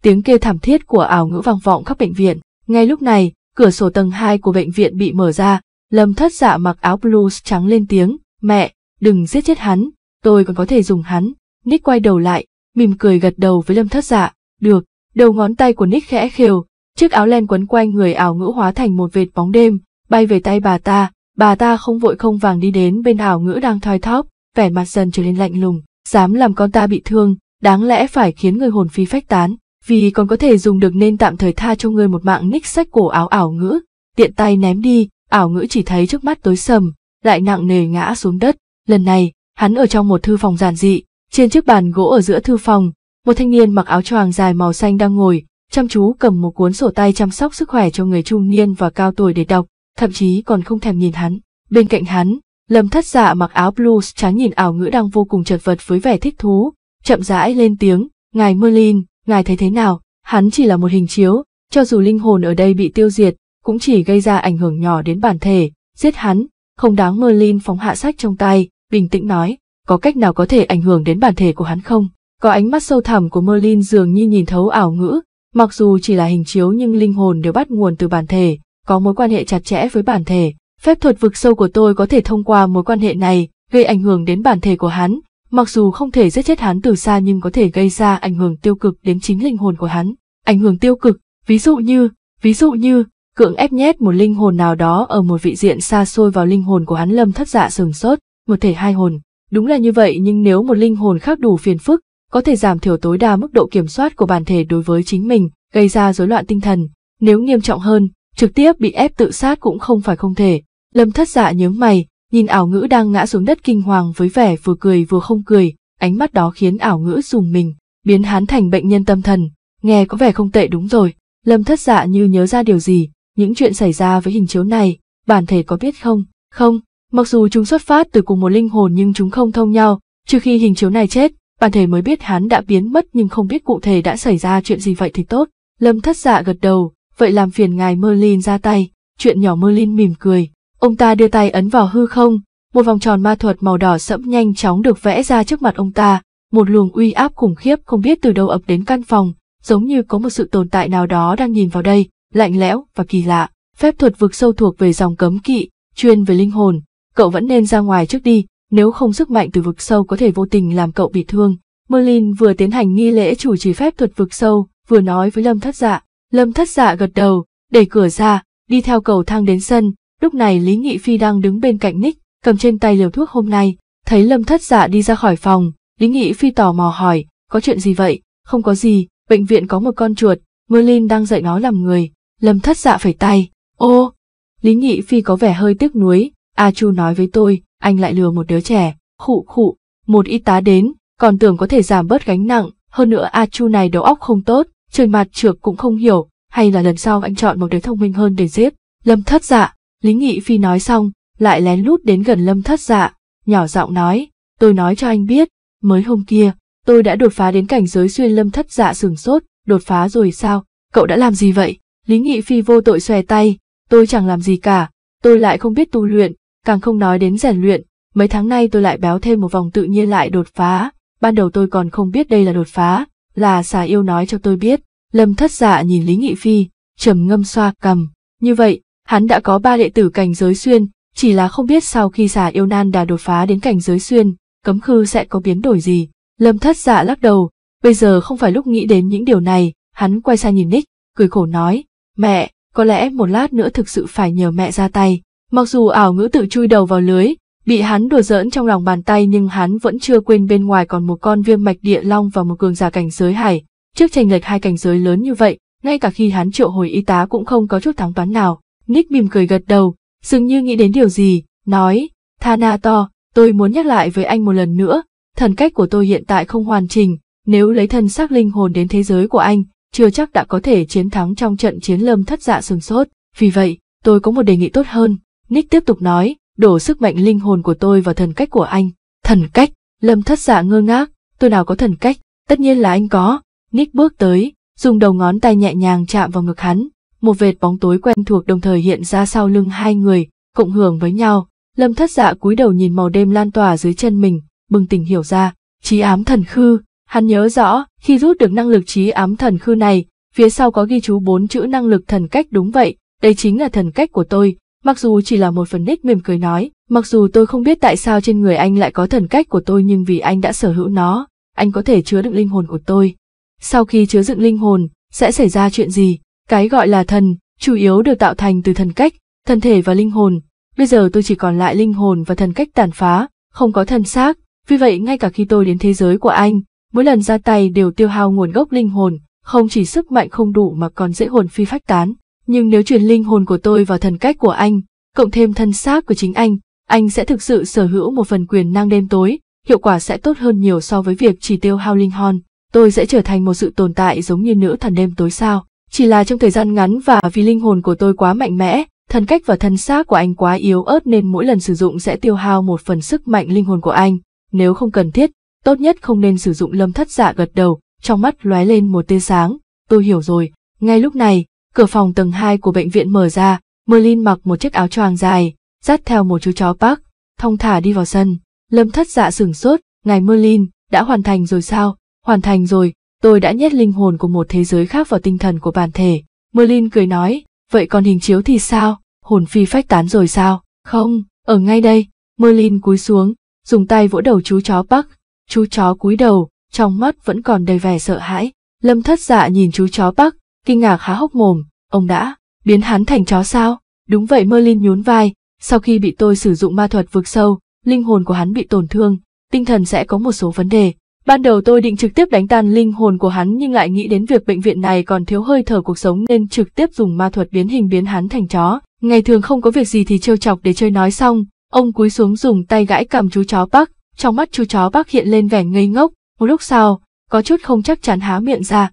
Speaker 1: Tiếng kêu thảm thiết của ảo ngữ vang vọng khắp bệnh viện. Ngay lúc này, cửa sổ tầng 2 của bệnh viện bị mở ra, Lâm Thất Dạ mặc áo blues trắng lên tiếng, "Mẹ, đừng giết chết hắn, tôi còn có thể dùng hắn." Nick quay đầu lại, mỉm cười gật đầu với Lâm Thất Dạ, "Được." Đầu ngón tay của Nick khẽ khều, chiếc áo len quấn quanh người ảo ngữ hóa thành một vệt bóng đêm, bay về tay bà ta, bà ta không vội không vàng đi đến bên ảo ngữ đang thoi thóp, vẻ mặt dần trở nên lạnh lùng, dám làm con ta bị thương, đáng lẽ phải khiến người hồn phi phách tán, vì còn có thể dùng được nên tạm thời tha cho người một mạng ních sách cổ áo ảo ngữ, tiện tay ném đi, ảo ngữ chỉ thấy trước mắt tối sầm, lại nặng nề ngã xuống đất, lần này, hắn ở trong một thư phòng giản dị, trên chiếc bàn gỗ ở giữa thư phòng, một thanh niên mặc áo choàng dài màu xanh đang ngồi, chăm chú cầm một cuốn sổ tay chăm sóc sức khỏe cho người trung niên và cao tuổi để đọc, thậm chí còn không thèm nhìn hắn. Bên cạnh hắn, Lâm thất dạ mặc áo blues trắng nhìn ảo ngữ đang vô cùng chật vật với vẻ thích thú, chậm rãi lên tiếng, ngài Merlin, ngài thấy thế nào, hắn chỉ là một hình chiếu, cho dù linh hồn ở đây bị tiêu diệt, cũng chỉ gây ra ảnh hưởng nhỏ đến bản thể, giết hắn, không đáng Merlin phóng hạ sách trong tay, bình tĩnh nói, có cách nào có thể ảnh hưởng đến bản thể của hắn không? Có ánh mắt sâu thẳm của Merlin dường như nhìn thấu ảo ngữ, mặc dù chỉ là hình chiếu nhưng linh hồn đều bắt nguồn từ bản thể, có mối quan hệ chặt chẽ với bản thể, Phép thuật vực sâu của tôi có thể thông qua mối quan hệ này, gây ảnh hưởng đến bản thể của hắn, mặc dù không thể giết chết hắn từ xa nhưng có thể gây ra ảnh hưởng tiêu cực đến chính linh hồn của hắn. Ảnh hưởng tiêu cực, ví dụ như, ví dụ như, cưỡng ép nhét một linh hồn nào đó ở một vị diện xa xôi vào linh hồn của hắn lâm thất dạ sừng sốt, một thể hai hồn. Đúng là như vậy nhưng nếu một linh hồn khác đủ phiền phức, có thể giảm thiểu tối đa mức độ kiểm soát của bản thể đối với chính mình, gây ra rối loạn tinh thần. Nếu nghiêm trọng hơn, trực tiếp bị ép tự sát cũng không phải không thể. Lâm thất dạ nhớ mày, nhìn ảo ngữ đang ngã xuống đất kinh hoàng với vẻ vừa cười vừa không cười, ánh mắt đó khiến ảo ngữ dùng mình, biến hắn thành bệnh nhân tâm thần, nghe có vẻ không tệ đúng rồi. Lâm thất dạ như nhớ ra điều gì, những chuyện xảy ra với hình chiếu này, bản thể có biết không? Không, mặc dù chúng xuất phát từ cùng một linh hồn nhưng chúng không thông nhau, trừ khi hình chiếu này chết, bản thể mới biết hắn đã biến mất nhưng không biết cụ thể đã xảy ra chuyện gì vậy thì tốt. Lâm thất dạ gật đầu, vậy làm phiền ngài Merlin ra tay, chuyện nhỏ Merlin mỉm cười, Ông ta đưa tay ấn vào hư không, một vòng tròn ma thuật màu đỏ sẫm nhanh chóng được vẽ ra trước mặt ông ta, một luồng uy áp khủng khiếp không biết từ đâu ập đến căn phòng, giống như có một sự tồn tại nào đó đang nhìn vào đây, lạnh lẽo và kỳ lạ. Phép thuật vực sâu thuộc về dòng cấm kỵ, chuyên về linh hồn, cậu vẫn nên ra ngoài trước đi, nếu không sức mạnh từ vực sâu có thể vô tình làm cậu bị thương. Merlin vừa tiến hành nghi lễ chủ trì phép thuật vực sâu, vừa nói với Lâm Thất Dạ. Lâm Thất Dạ gật đầu, đẩy cửa ra, đi theo cầu thang đến sân, Lúc này Lý Nghị Phi đang đứng bên cạnh Nick, cầm trên tay liều thuốc hôm nay, thấy Lâm Thất Dạ đi ra khỏi phòng, Lý Nghị Phi tò mò hỏi, có chuyện gì vậy? Không có gì, bệnh viện có một con chuột, Merlin đang dạy nó làm người. Lâm Thất Dạ phải tay, ô. Lý Nghị Phi có vẻ hơi tiếc nuối, A Chu nói với tôi, anh lại lừa một đứa trẻ, khụ khụ, một y tá đến, còn tưởng có thể giảm bớt gánh nặng, hơn nữa A Chu này đầu óc không tốt, trời mặt trược cũng không hiểu, hay là lần sau anh chọn một đứa thông minh hơn để giết. Lâm Thất Dạ, Lý Nghị Phi nói xong, lại lén lút đến gần lâm thất dạ, nhỏ giọng nói, tôi nói cho anh biết, mới hôm kia, tôi đã đột phá đến cảnh giới xuyên lâm thất dạ sừng sốt, đột phá rồi sao, cậu đã làm gì vậy? Lý Nghị Phi vô tội xòe tay, tôi chẳng làm gì cả, tôi lại không biết tu luyện, càng không nói đến rèn luyện, mấy tháng nay tôi lại béo thêm một vòng tự nhiên lại đột phá, ban đầu tôi còn không biết đây là đột phá, là xà yêu nói cho tôi biết, lâm thất dạ nhìn Lý Nghị Phi, trầm ngâm xoa cầm, như vậy, Hắn đã có ba đệ tử cảnh giới xuyên, chỉ là không biết sau khi giả yêu nan đà đột phá đến cảnh giới xuyên, cấm khư sẽ có biến đổi gì. Lâm thất dạ lắc đầu, bây giờ không phải lúc nghĩ đến những điều này, hắn quay sang nhìn Nick, cười khổ nói, mẹ, có lẽ một lát nữa thực sự phải nhờ mẹ ra tay. Mặc dù ảo ngữ tự chui đầu vào lưới, bị hắn đùa giỡn trong lòng bàn tay nhưng hắn vẫn chưa quên bên ngoài còn một con viêm mạch địa long và một cường giả cảnh giới hải. Trước tranh lệch hai cảnh giới lớn như vậy, ngay cả khi hắn triệu hồi y tá cũng không có chút thắng toán nào. Nick mỉm cười gật đầu, dường như nghĩ đến điều gì, nói, Thana to, tôi muốn nhắc lại với anh một lần nữa, thần cách của tôi hiện tại không hoàn chỉnh, nếu lấy thân xác linh hồn đến thế giới của anh, chưa chắc đã có thể chiến thắng trong trận chiến lâm thất dạ sừng sốt, vì vậy, tôi có một đề nghị tốt hơn. Nick tiếp tục nói, đổ sức mạnh linh hồn của tôi vào thần cách của anh. Thần cách, lâm thất dạ ngơ ngác, tôi nào có thần cách, tất nhiên là anh có. Nick bước tới, dùng đầu ngón tay nhẹ nhàng chạm vào ngực hắn, một vệt bóng tối quen thuộc đồng thời hiện ra sau lưng hai người, cộng hưởng với nhau. Lâm thất dạ cúi đầu nhìn màu đêm lan tỏa dưới chân mình, bừng tỉnh hiểu ra, trí ám thần khư. Hắn nhớ rõ, khi rút được năng lực trí ám thần khư này, phía sau có ghi chú bốn chữ năng lực thần cách đúng vậy, đây chính là thần cách của tôi. Mặc dù chỉ là một phần nít mềm cười nói, mặc dù tôi không biết tại sao trên người anh lại có thần cách của tôi nhưng vì anh đã sở hữu nó, anh có thể chứa đựng linh hồn của tôi. Sau khi chứa dựng linh hồn, sẽ xảy ra chuyện gì? Cái gọi là thần, chủ yếu được tạo thành từ thần cách, thân thể và linh hồn. Bây giờ tôi chỉ còn lại linh hồn và thần cách tàn phá, không có thân xác, vì vậy ngay cả khi tôi đến thế giới của anh, mỗi lần ra tay đều tiêu hao nguồn gốc linh hồn, không chỉ sức mạnh không đủ mà còn dễ hồn phi phách tán. Nhưng nếu truyền linh hồn của tôi vào thần cách của anh, cộng thêm thân xác của chính anh, anh sẽ thực sự sở hữu một phần quyền năng đêm tối, hiệu quả sẽ tốt hơn nhiều so với việc chỉ tiêu hao linh hồn. Tôi sẽ trở thành một sự tồn tại giống như nữ thần đêm tối sao. Chỉ là trong thời gian ngắn và vì linh hồn của tôi quá mạnh mẽ, thần cách và thân xác của anh quá yếu ớt nên mỗi lần sử dụng sẽ tiêu hao một phần sức mạnh linh hồn của anh. Nếu không cần thiết, tốt nhất không nên sử dụng lâm thất dạ gật đầu, trong mắt lóe lên một tia sáng. Tôi hiểu rồi, ngay lúc này, cửa phòng tầng hai của bệnh viện mở ra, Merlin mặc một chiếc áo choàng dài, dắt theo một chú chó Park, thong thả đi vào sân. Lâm thất dạ sửng sốt, ngài Merlin, đã hoàn thành rồi sao? Hoàn thành rồi, tôi đã nhét linh hồn của một thế giới khác vào tinh thần của bản thể. Merlin cười nói, vậy còn hình chiếu thì sao, hồn phi phách tán rồi sao? Không, ở ngay đây, Merlin cúi xuống, dùng tay vỗ đầu chú chó Bắc. Chú chó cúi đầu, trong mắt vẫn còn đầy vẻ sợ hãi. Lâm thất dạ nhìn chú chó Bắc, kinh ngạc há hốc mồm, ông đã biến hắn thành chó sao? Đúng vậy Merlin nhún vai, sau khi bị tôi sử dụng ma thuật vực sâu, linh hồn của hắn bị tổn thương, tinh thần sẽ có một số vấn đề, Ban đầu tôi định trực tiếp đánh tan linh hồn của hắn nhưng lại nghĩ đến việc bệnh viện này còn thiếu hơi thở cuộc sống nên trực tiếp dùng ma thuật biến hình biến hắn thành chó. Ngày thường không có việc gì thì trêu chọc để chơi nói xong, ông cúi xuống dùng tay gãi cầm chú chó Bắc, trong mắt chú chó Bắc hiện lên vẻ ngây ngốc, một lúc sau, có chút không chắc chắn há miệng ra.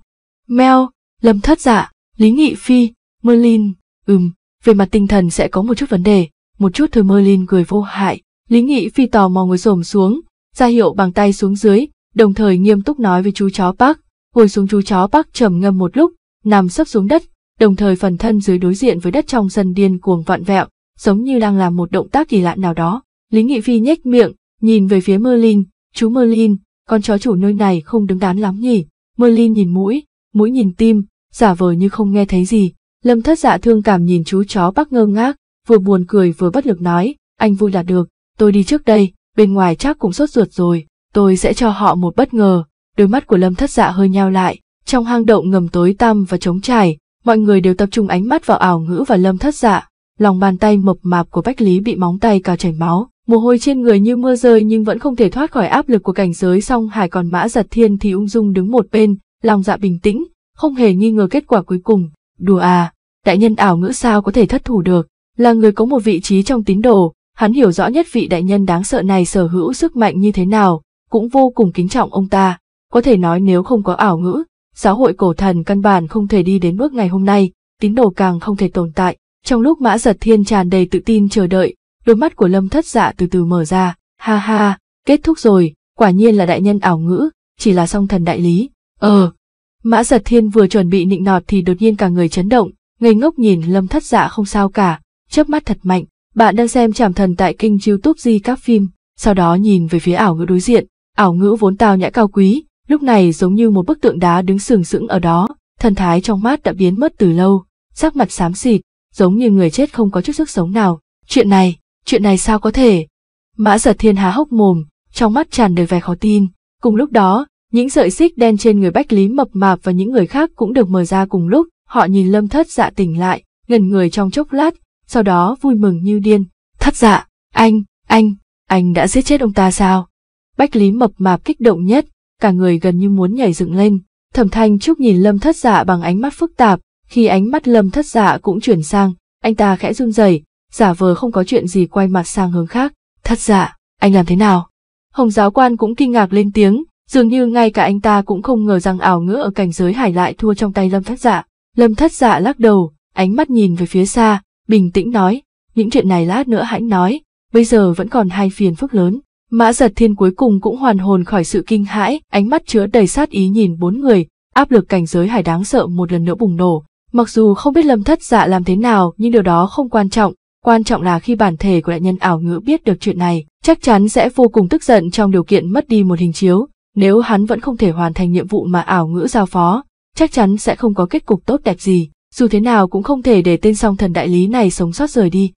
Speaker 1: Meo, Lâm Thất Dạ, Lý Nghị Phi, Merlin, ừm, về mặt tinh thần sẽ có một chút vấn đề, một chút thôi Merlin cười vô hại. Lý Nghị Phi tò mò ngồi xổm xuống, ra hiệu bằng tay xuống dưới, đồng thời nghiêm túc nói với chú chó Park, ngồi xuống chú chó Park trầm ngâm một lúc, nằm sấp xuống đất, đồng thời phần thân dưới đối diện với đất trong sân điên cuồng vặn vẹo, giống như đang làm một động tác kỳ lạ nào đó. Lý Nghị Phi nhếch miệng, nhìn về phía Merlin, chú Merlin, con chó chủ nơi này không đứng đắn lắm nhỉ. Merlin nhìn mũi, mũi nhìn tim, giả vờ như không nghe thấy gì. Lâm thất dạ thương cảm nhìn chú chó bắc ngơ ngác, vừa buồn cười vừa bất lực nói, anh vui là được, tôi đi trước đây, bên ngoài chắc cũng sốt ruột rồi tôi sẽ cho họ một bất ngờ. Đôi mắt của Lâm Thất Dạ hơi nhao lại, trong hang động ngầm tối tăm và trống trải, mọi người đều tập trung ánh mắt vào ảo ngữ và Lâm Thất Dạ. Lòng bàn tay mập mạp của Bách Lý bị móng tay cào chảy máu, mồ hôi trên người như mưa rơi nhưng vẫn không thể thoát khỏi áp lực của cảnh giới song hải còn mã giật thiên thì ung dung đứng một bên, lòng dạ bình tĩnh, không hề nghi ngờ kết quả cuối cùng. Đùa à, đại nhân ảo ngữ sao có thể thất thủ được, là người có một vị trí trong tín đồ, hắn hiểu rõ nhất vị đại nhân đáng sợ này sở hữu sức mạnh như thế nào, cũng vô cùng kính trọng ông ta. Có thể nói nếu không có ảo ngữ, giáo hội cổ thần căn bản không thể đi đến bước ngày hôm nay, tín đồ càng không thể tồn tại. Trong lúc mã giật thiên tràn đầy tự tin chờ đợi, đôi mắt của lâm thất dạ từ từ mở ra, ha ha, kết thúc rồi, quả nhiên là đại nhân ảo ngữ, chỉ là song thần đại lý, ờ. Mã giật thiên vừa chuẩn bị nịnh nọt thì đột nhiên cả người chấn động, ngây ngốc nhìn lâm thất dạ không sao cả, chớp mắt thật mạnh, bạn đang xem trảm thần tại kênh youtube di các phim, sau đó nhìn về phía ảo ngữ đối diện, Ảo ngữ vốn tao nhã cao quý, lúc này giống như một bức tượng đá đứng sừng sững ở đó, thần thái trong mắt đã biến mất từ lâu, sắc mặt xám xịt, giống như người chết không có chút sức sống nào. Chuyện này, chuyện này sao có thể? Mã giật thiên há hốc mồm, trong mắt tràn đầy vẻ khó tin. Cùng lúc đó, những sợi xích đen trên người bách lý mập mạp và những người khác cũng được mở ra cùng lúc, họ nhìn lâm thất dạ tỉnh lại, ngần người trong chốc lát, sau đó vui mừng như điên. Thất dạ, anh, anh, anh đã giết chết ông ta sao? Bách Lý mập mạp kích động nhất, cả người gần như muốn nhảy dựng lên. Thẩm Thanh Trúc nhìn Lâm Thất Dạ bằng ánh mắt phức tạp, khi ánh mắt Lâm Thất Dạ cũng chuyển sang, anh ta khẽ run rẩy, giả vờ không có chuyện gì quay mặt sang hướng khác. Thất Dạ, anh làm thế nào? Hồng giáo quan cũng kinh ngạc lên tiếng, dường như ngay cả anh ta cũng không ngờ rằng ảo ngữ ở cảnh giới hải lại thua trong tay Lâm Thất Dạ. Lâm Thất Dạ lắc đầu, ánh mắt nhìn về phía xa, bình tĩnh nói, những chuyện này lát nữa hãy nói, bây giờ vẫn còn hai phiền phức lớn. Mã giật thiên cuối cùng cũng hoàn hồn khỏi sự kinh hãi, ánh mắt chứa đầy sát ý nhìn bốn người, áp lực cảnh giới hải đáng sợ một lần nữa bùng nổ. Mặc dù không biết lâm thất dạ làm thế nào nhưng điều đó không quan trọng, quan trọng là khi bản thể của đại nhân ảo ngữ biết được chuyện này, chắc chắn sẽ vô cùng tức giận trong điều kiện mất đi một hình chiếu, nếu hắn vẫn không thể hoàn thành nhiệm vụ mà ảo ngữ giao phó, chắc chắn sẽ không có kết cục tốt đẹp gì, dù thế nào cũng không thể để tên song thần đại lý này sống sót rời đi.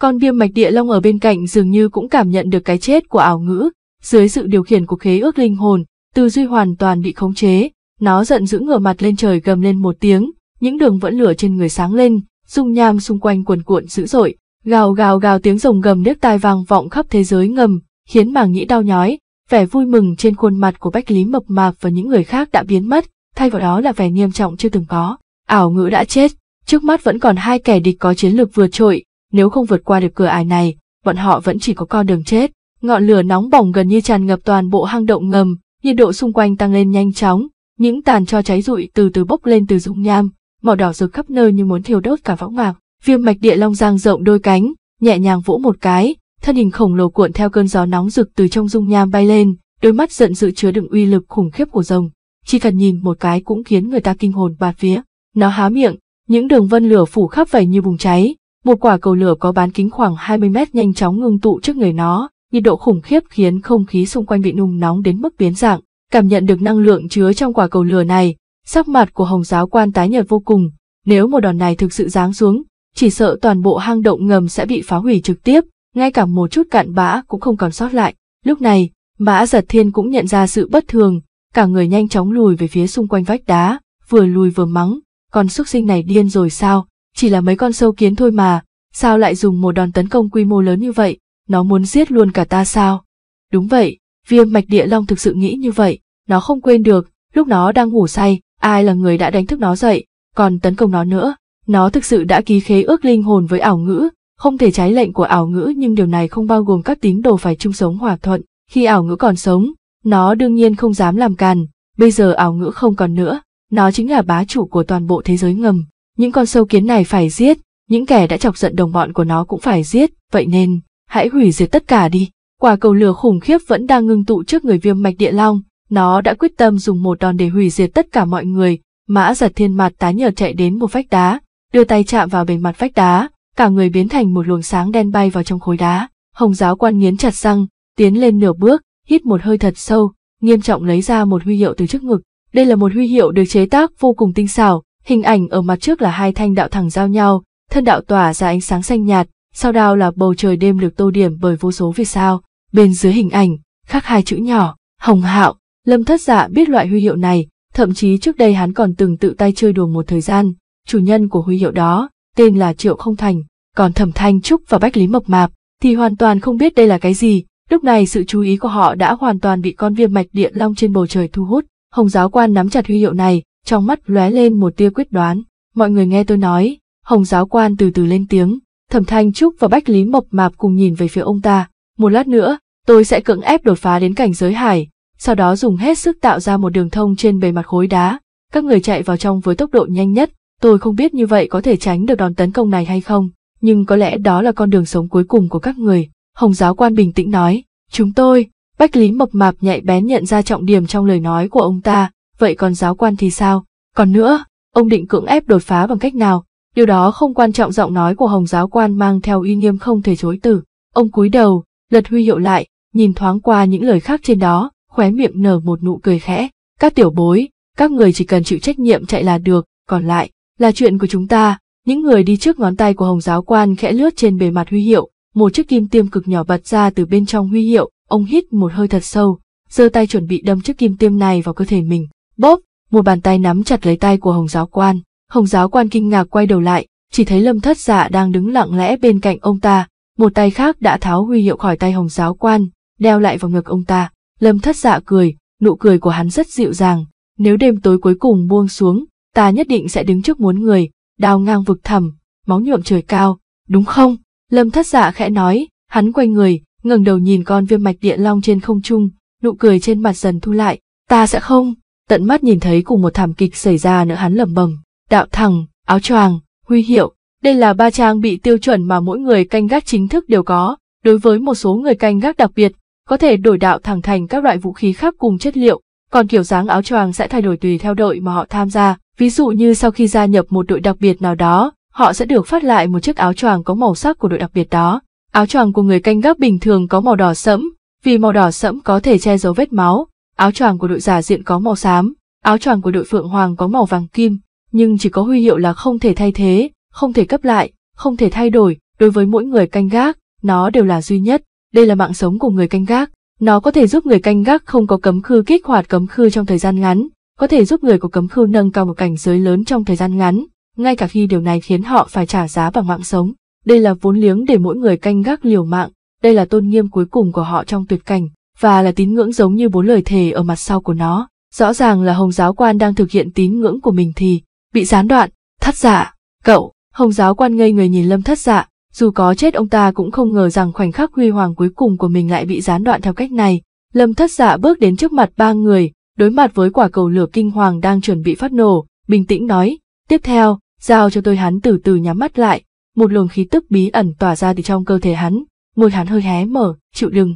Speaker 1: Con viêm mạch địa long ở bên cạnh dường như cũng cảm nhận được cái chết của ảo ngữ, dưới sự điều khiển của khế ước linh hồn, tư duy hoàn toàn bị khống chế, nó giận dữ ngửa mặt lên trời gầm lên một tiếng, những đường vẫn lửa trên người sáng lên, dung nham xung quanh cuồn cuộn dữ dội, gào gào gào tiếng rồng gầm nước tai vang vọng khắp thế giới ngầm, khiến màng nhĩ đau nhói, vẻ vui mừng trên khuôn mặt của Bách Lý Mập Mạp và những người khác đã biến mất, thay vào đó là vẻ nghiêm trọng chưa từng có. Ảo ngữ đã chết, trước mắt vẫn còn hai kẻ địch có chiến lược vượt trội, nếu không vượt qua được cửa ải này, bọn họ vẫn chỉ có con đường chết. Ngọn lửa nóng bỏng gần như tràn ngập toàn bộ hang động ngầm, nhiệt độ xung quanh tăng lên nhanh chóng, những tàn cho cháy rụi từ từ bốc lên từ dung nham, màu đỏ rực khắp nơi như muốn thiêu đốt cả võng mạc. Viêm mạch địa long giang rộng đôi cánh, nhẹ nhàng vỗ một cái, thân hình khổng lồ cuộn theo cơn gió nóng rực từ trong dung nham bay lên, đôi mắt giận dữ chứa đựng uy lực khủng khiếp của rồng, chỉ cần nhìn một cái cũng khiến người ta kinh hồn bạt vía. Nó há miệng, những đường vân lửa phủ khắp vảy như bùng cháy, một quả cầu lửa có bán kính khoảng 20 mét nhanh chóng ngưng tụ trước người nó, nhiệt độ khủng khiếp khiến không khí xung quanh bị nung nóng đến mức biến dạng. Cảm nhận được năng lượng chứa trong quả cầu lửa này, sắc mặt của Hồng giáo quan tái nhợt vô cùng, nếu một đòn này thực sự giáng xuống, chỉ sợ toàn bộ hang động ngầm sẽ bị phá hủy trực tiếp, ngay cả một chút cạn bã cũng không còn sót lại. Lúc này, Mã Giật Thiên cũng nhận ra sự bất thường, cả người nhanh chóng lùi về phía xung quanh vách đá, vừa lùi vừa mắng, con xuất sinh này điên rồi sao, chỉ là mấy con sâu kiến thôi mà, sao lại dùng một đòn tấn công quy mô lớn như vậy, nó muốn giết luôn cả ta sao? Đúng vậy, viêm mạch địa long thực sự nghĩ như vậy, nó không quên được, lúc nó đang ngủ say, ai là người đã đánh thức nó dậy, còn tấn công nó nữa. Nó thực sự đã ký khế ước linh hồn với ảo ngữ, không thể trái lệnh của ảo ngữ nhưng điều này không bao gồm các tín đồ phải chung sống hòa thuận. Khi ảo ngữ còn sống, nó đương nhiên không dám làm càn, bây giờ ảo ngữ không còn nữa, nó chính là bá chủ của toàn bộ thế giới ngầm những con sâu kiến này phải giết, những kẻ đã chọc giận đồng bọn của nó cũng phải giết, vậy nên, hãy hủy diệt tất cả đi. Quả cầu lửa khủng khiếp vẫn đang ngưng tụ trước người viêm mạch địa long, nó đã quyết tâm dùng một đòn để hủy diệt tất cả mọi người, mã giật thiên mặt tái nhờ chạy đến một vách đá, đưa tay chạm vào bề mặt vách đá, cả người biến thành một luồng sáng đen bay vào trong khối đá. Hồng giáo quan nghiến chặt răng, tiến lên nửa bước, hít một hơi thật sâu, nghiêm trọng lấy ra một huy hiệu từ trước ngực. Đây là một huy hiệu được chế tác vô cùng tinh xảo, Hình ảnh ở mặt trước là hai thanh đạo thẳng giao nhau, thân đạo tỏa ra ánh sáng xanh nhạt, sau đao là bầu trời đêm được tô điểm bởi vô số vì sao. Bên dưới hình ảnh, khắc hai chữ nhỏ, hồng hạo, lâm thất dạ biết loại huy hiệu này, thậm chí trước đây hắn còn từng tự tay chơi đùa một thời gian, chủ nhân của huy hiệu đó, tên là Triệu Không Thành, còn Thẩm Thanh Trúc và Bách Lý Mộc Mạp thì hoàn toàn không biết đây là cái gì, lúc này sự chú ý của họ đã hoàn toàn bị con viêm mạch điện long trên bầu trời thu hút, Hồng giáo quan nắm chặt huy hiệu này, trong mắt lóe lên một tia quyết đoán. Mọi người nghe tôi nói, Hồng giáo quan từ từ lên tiếng, Thẩm Thanh Trúc và Bách Lý Mộc Mạp cùng nhìn về phía ông ta. Một lát nữa, tôi sẽ cưỡng ép đột phá đến cảnh giới hải, sau đó dùng hết sức tạo ra một đường thông trên bề mặt khối đá. Các người chạy vào trong với tốc độ nhanh nhất, tôi không biết như vậy có thể tránh được đòn tấn công này hay không, nhưng có lẽ đó là con đường sống cuối cùng của các người. Hồng giáo quan bình tĩnh nói, chúng tôi, Bách Lý Mộc Mạp nhạy bén nhận ra trọng điểm trong lời nói của ông ta, vậy còn giáo quan thì sao? Còn nữa, ông định cưỡng ép đột phá bằng cách nào? Điều đó không quan trọng giọng nói của Hồng giáo quan mang theo uy nghiêm không thể chối từ. Ông cúi đầu, lật huy hiệu lại, nhìn thoáng qua những lời khác trên đó, khóe miệng nở một nụ cười khẽ. Các tiểu bối, các người chỉ cần chịu trách nhiệm chạy là được, còn lại, là chuyện của chúng ta. Những người đi trước ngón tay của Hồng giáo quan khẽ lướt trên bề mặt huy hiệu, một chiếc kim tiêm cực nhỏ bật ra từ bên trong huy hiệu, ông hít một hơi thật sâu, giơ tay chuẩn bị đâm chiếc kim tiêm này vào cơ thể mình. Bóp, một bàn tay nắm chặt lấy tay của Hồng giáo quan. Hồng giáo quan kinh ngạc quay đầu lại, chỉ thấy Lâm Thất Dạ đang đứng lặng lẽ bên cạnh ông ta, một tay khác đã tháo huy hiệu khỏi tay Hồng giáo quan, đeo lại vào ngực ông ta. Lâm Thất Dạ cười, nụ cười của hắn rất dịu dàng, nếu đêm tối cuối cùng buông xuống, ta nhất định sẽ đứng trước muốn người, đào ngang vực thẳm, máu nhuộm trời cao, đúng không? Lâm Thất Dạ khẽ nói, hắn quay người, ngẩng đầu nhìn con viêm mạch địa long trên không trung, nụ cười trên mặt dần thu lại, ta sẽ không tận mắt nhìn thấy cùng một thảm kịch xảy ra nữa hắn lẩm bẩm, đạo thẳng, áo choàng, huy hiệu, đây là ba trang bị tiêu chuẩn mà mỗi người canh gác chính thức đều có, đối với một số người canh gác đặc biệt, có thể đổi đạo thẳng thành các loại vũ khí khác cùng chất liệu, còn kiểu dáng áo choàng sẽ thay đổi tùy theo đội mà họ tham gia, ví dụ như sau khi gia nhập một đội đặc biệt nào đó, họ sẽ được phát lại một chiếc áo choàng có màu sắc của đội đặc biệt đó. Áo choàng của người canh gác bình thường có màu đỏ sẫm, vì màu đỏ sẫm có thể che giấu vết máu, áo choàng của đội giả diện có màu xám, áo choàng của đội phượng hoàng có màu vàng kim, nhưng chỉ có huy hiệu là không thể thay thế, không thể cấp lại, không thể thay đổi, đối với mỗi người canh gác, nó đều là duy nhất, đây là mạng sống của người canh gác. Nó có thể giúp người canh gác không có cấm khư kích hoạt cấm khư trong thời gian ngắn, có thể giúp người có cấm khư nâng cao một cảnh giới lớn trong thời gian ngắn, ngay cả khi điều này khiến họ phải trả giá bằng mạng sống. Đây là vốn liếng để mỗi người canh gác liều mạng, đây là tôn nghiêm cuối cùng của họ trong tuyệt cảnh, và là tín ngưỡng giống như bốn lời thề ở mặt sau của nó. Rõ ràng là Hồng giáo quan đang thực hiện tín ngưỡng của mình thì bị gián đoạn, thất dạ, cậu, Hồng giáo quan ngây người nhìn Lâm thất dạ, dù có chết ông ta cũng không ngờ rằng khoảnh khắc huy hoàng cuối cùng của mình lại bị gián đoạn theo cách này. Lâm thất dạ bước đến trước mặt ba người, đối mặt với quả cầu lửa kinh hoàng đang chuẩn bị phát nổ, bình tĩnh nói, tiếp theo, giao cho tôi hắn từ từ nhắm mắt lại, một luồng khí tức bí ẩn tỏa ra từ trong cơ thể hắn, môi hắn hơi hé mở, chịu đựng,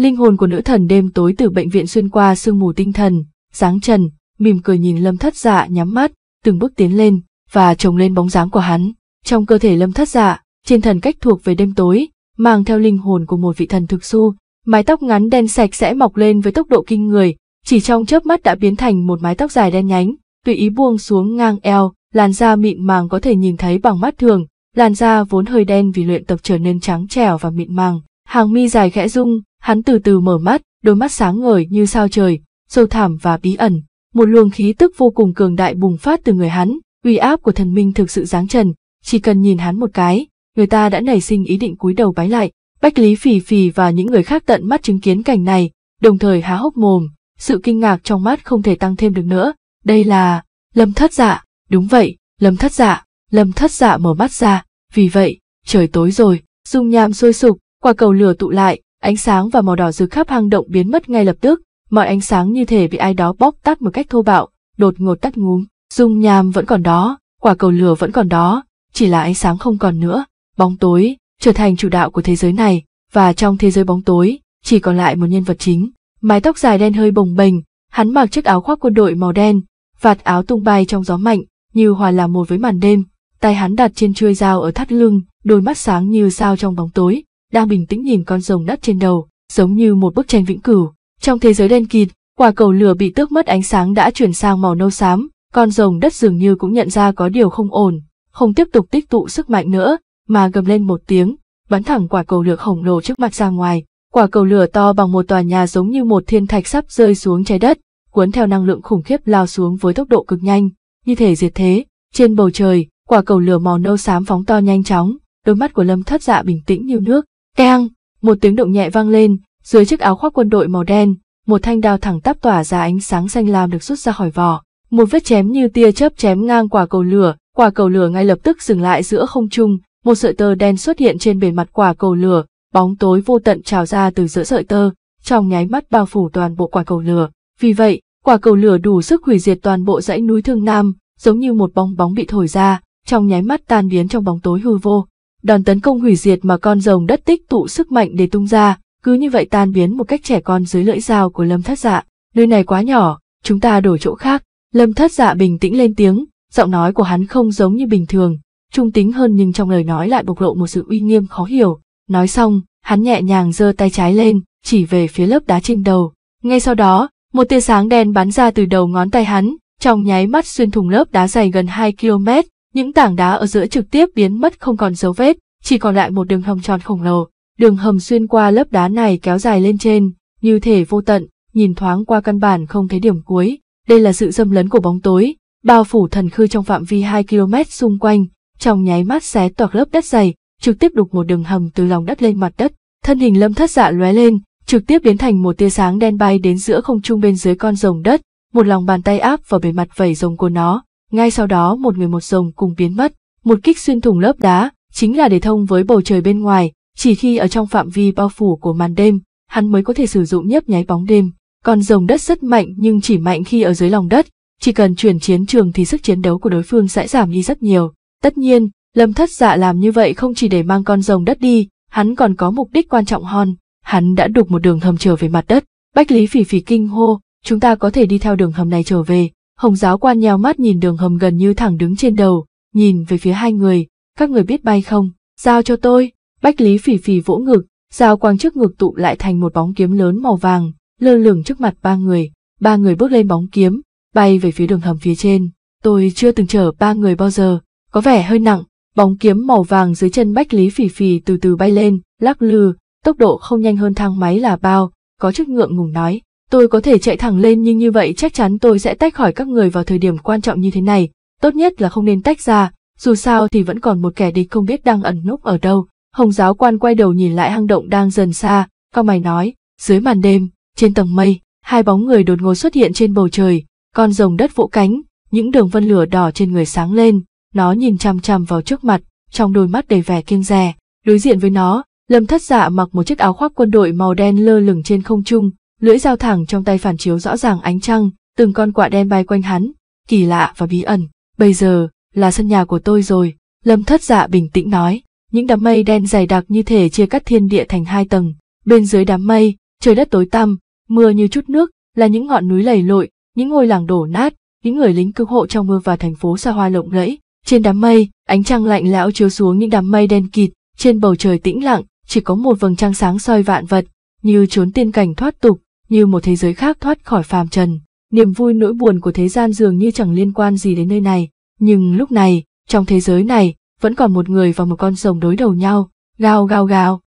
Speaker 1: Linh hồn của nữ thần đêm tối từ bệnh viện xuyên qua sương mù tinh thần, sáng trần, mỉm cười nhìn Lâm Thất Dạ nhắm mắt, từng bước tiến lên và trồng lên bóng dáng của hắn. Trong cơ thể Lâm Thất Dạ, trên thần cách thuộc về đêm tối, mang theo linh hồn của một vị thần thực su, mái tóc ngắn đen sạch sẽ mọc lên với tốc độ kinh người, chỉ trong chớp mắt đã biến thành một mái tóc dài đen nhánh, tùy ý buông xuống ngang eo, làn da mịn màng có thể nhìn thấy bằng mắt thường, làn da vốn hơi đen vì luyện tập trở nên trắng trẻo và mịn màng, hàng mi dài khẽ rung, Hắn từ từ mở mắt, đôi mắt sáng ngời như sao trời, sâu thẳm và bí ẩn. Một luồng khí tức vô cùng cường đại bùng phát từ người hắn, uy áp của thần minh thực sự giáng trần, chỉ cần nhìn hắn một cái, người ta đã nảy sinh ý định cúi đầu bái lại. Bách Lý Phì Phì và những người khác tận mắt chứng kiến cảnh này, đồng thời há hốc mồm, sự kinh ngạc trong mắt không thể tăng thêm được nữa. Đây là... Lâm thất dạ, đúng vậy, lâm thất dạ, lâm thất dạ mở mắt ra, vì vậy, trời tối rồi, dung nham sôi sục, quả cầu lửa tụ lại, Ánh sáng và màu đỏ rực khắp hang động biến mất ngay lập tức, mọi ánh sáng như thể bị ai đó bóp tắt một cách thô bạo, đột ngột tắt ngúm. Dung nham vẫn còn đó, quả cầu lửa vẫn còn đó, chỉ là ánh sáng không còn nữa. Bóng tối trở thành chủ đạo của thế giới này, và trong thế giới bóng tối, chỉ còn lại một nhân vật chính. Mái tóc dài đen hơi bồng bềnh, hắn mặc chiếc áo khoác quân đội màu đen, vạt áo tung bay trong gió mạnh, như hòa làm một với màn đêm. Tay hắn đặt trên chuôi dao ở thắt lưng, đôi mắt sáng như sao trong bóng tối đang bình tĩnh nhìn con rồng đất trên đầu, giống như một bức tranh vĩnh cửu. Trong thế giới đen kịt, quả cầu lửa bị tước mất ánh sáng đã chuyển sang màu nâu xám, con rồng đất dường như cũng nhận ra có điều không ổn, không tiếp tục tích tụ sức mạnh nữa, mà gầm lên một tiếng, bắn thẳng quả cầu lửa khổng lồ trước mặt ra ngoài. Quả cầu lửa to bằng một tòa nhà giống như một thiên thạch sắp rơi xuống trái đất, cuốn theo năng lượng khủng khiếp lao xuống với tốc độ cực nhanh, như thể diệt thế. Trên bầu trời, quả cầu lửa màu nâu xám phóng to nhanh chóng, đôi mắt của Lâm Thất Dạ bình tĩnh như nước, Teng, một tiếng động nhẹ vang lên, dưới chiếc áo khoác quân đội màu đen, một thanh đao thẳng tắp tỏa ra ánh sáng xanh lam được rút ra khỏi vỏ. Một vết chém như tia chớp chém ngang quả cầu lửa, quả cầu lửa ngay lập tức dừng lại giữa không trung, một sợi tơ đen xuất hiện trên bề mặt quả cầu lửa, bóng tối vô tận trào ra từ giữa sợi tơ, trong nháy mắt bao phủ toàn bộ quả cầu lửa. Vì vậy, quả cầu lửa đủ sức hủy diệt toàn bộ dãy núi Thương Nam, giống như một bong bóng bị thổi ra, trong nháy mắt tan biến trong bóng tối hư vô đòn tấn công hủy diệt mà con rồng đất tích tụ sức mạnh để tung ra, cứ như vậy tan biến một cách trẻ con dưới lưỡi dao của lâm thất dạ. Nơi này quá nhỏ, chúng ta đổi chỗ khác. Lâm thất dạ bình tĩnh lên tiếng, giọng nói của hắn không giống như bình thường, trung tính hơn nhưng trong lời nói lại bộc lộ một sự uy nghiêm khó hiểu. Nói xong, hắn nhẹ nhàng giơ tay trái lên, chỉ về phía lớp đá trên đầu. Ngay sau đó, một tia sáng đen bắn ra từ đầu ngón tay hắn, trong nháy mắt xuyên thủng lớp đá dày gần 2 km, những tảng đá ở giữa trực tiếp biến mất không còn dấu vết, chỉ còn lại một đường hầm tròn khổng lồ. Đường hầm xuyên qua lớp đá này kéo dài lên trên, như thể vô tận, nhìn thoáng qua căn bản không thấy điểm cuối. Đây là sự xâm lấn của bóng tối, bao phủ thần khư trong phạm vi 2 km xung quanh, trong nháy mắt xé toạc lớp đất dày, trực tiếp đục một đường hầm từ lòng đất lên mặt đất. Thân hình Lâm Thất Dạ lóe lên, trực tiếp biến thành một tia sáng đen bay đến giữa không trung bên dưới con rồng đất, một lòng bàn tay áp vào bề mặt vảy rồng của nó, ngay sau đó một người một rồng cùng biến mất, một kích xuyên thủng lớp đá, chính là để thông với bầu trời bên ngoài, chỉ khi ở trong phạm vi bao phủ của màn đêm, hắn mới có thể sử dụng nhấp nháy bóng đêm. Còn rồng đất rất mạnh nhưng chỉ mạnh khi ở dưới lòng đất, chỉ cần chuyển chiến trường thì sức chiến đấu của đối phương sẽ giảm đi rất nhiều. Tất nhiên, Lâm Thất Dạ làm như vậy không chỉ để mang con rồng đất đi, hắn còn có mục đích quan trọng hơn, hắn đã đục một đường hầm trở về mặt đất. Bách Lý Phỉ Phỉ kinh hô, chúng ta có thể đi theo đường hầm này trở về, Hồng giáo quan nheo mắt nhìn đường hầm gần như thẳng đứng trên đầu, nhìn về phía hai người, các người biết bay không, giao cho tôi, bách lý phỉ phỉ vỗ ngực, giao quang trước ngực tụ lại thành một bóng kiếm lớn màu vàng, lơ lửng trước mặt ba người, ba người bước lên bóng kiếm, bay về phía đường hầm phía trên, tôi chưa từng chở ba người bao giờ, có vẻ hơi nặng, bóng kiếm màu vàng dưới chân bách lý phỉ phỉ từ từ bay lên, lắc lư, tốc độ không nhanh hơn thang máy là bao, có chút ngượng ngùng nói, Tôi có thể chạy thẳng lên nhưng như vậy chắc chắn tôi sẽ tách khỏi các người vào thời điểm quan trọng như thế này, tốt nhất là không nên tách ra, dù sao thì vẫn còn một kẻ địch không biết đang ẩn núp ở đâu. Hồng giáo quan quay đầu nhìn lại hang động đang dần xa, con mày nói, dưới màn đêm, trên tầng mây, hai bóng người đột ngột xuất hiện trên bầu trời, con rồng đất vỗ cánh, những đường vân lửa đỏ trên người sáng lên, nó nhìn chằm chằm vào trước mặt, trong đôi mắt đầy vẻ kiêng dè. Đối diện với nó, Lâm Thất Dạ mặc một chiếc áo khoác quân đội màu đen lơ lửng trên không trung, Lưỡi dao thẳng trong tay phản chiếu rõ ràng ánh trăng, từng con quạ đen bay quanh hắn, kỳ lạ và bí ẩn. Bây giờ, là sân nhà của tôi rồi, Lâm thất dạ bình tĩnh nói, những đám mây đen dày đặc như thể chia cắt thiên địa thành hai tầng, bên dưới đám mây, trời đất tối tăm, mưa như chút nước, là những ngọn núi lầy lội, những ngôi làng đổ nát, những người lính cứu hộ trong mưa và thành phố xa hoa lộng lẫy. Trên đám mây, ánh trăng lạnh lẽo chiếu xuống những đám mây đen kịt, trên bầu trời tĩnh lặng, chỉ có một vầng trăng sáng soi vạn vật, như trốn tiên cảnh thoát tục, như một thế giới khác thoát khỏi phàm trần. Niềm vui nỗi buồn của thế gian dường như chẳng liên quan gì đến nơi này, nhưng lúc này, trong thế giới này, vẫn còn một người và một con rồng đối đầu nhau, gào gào gào.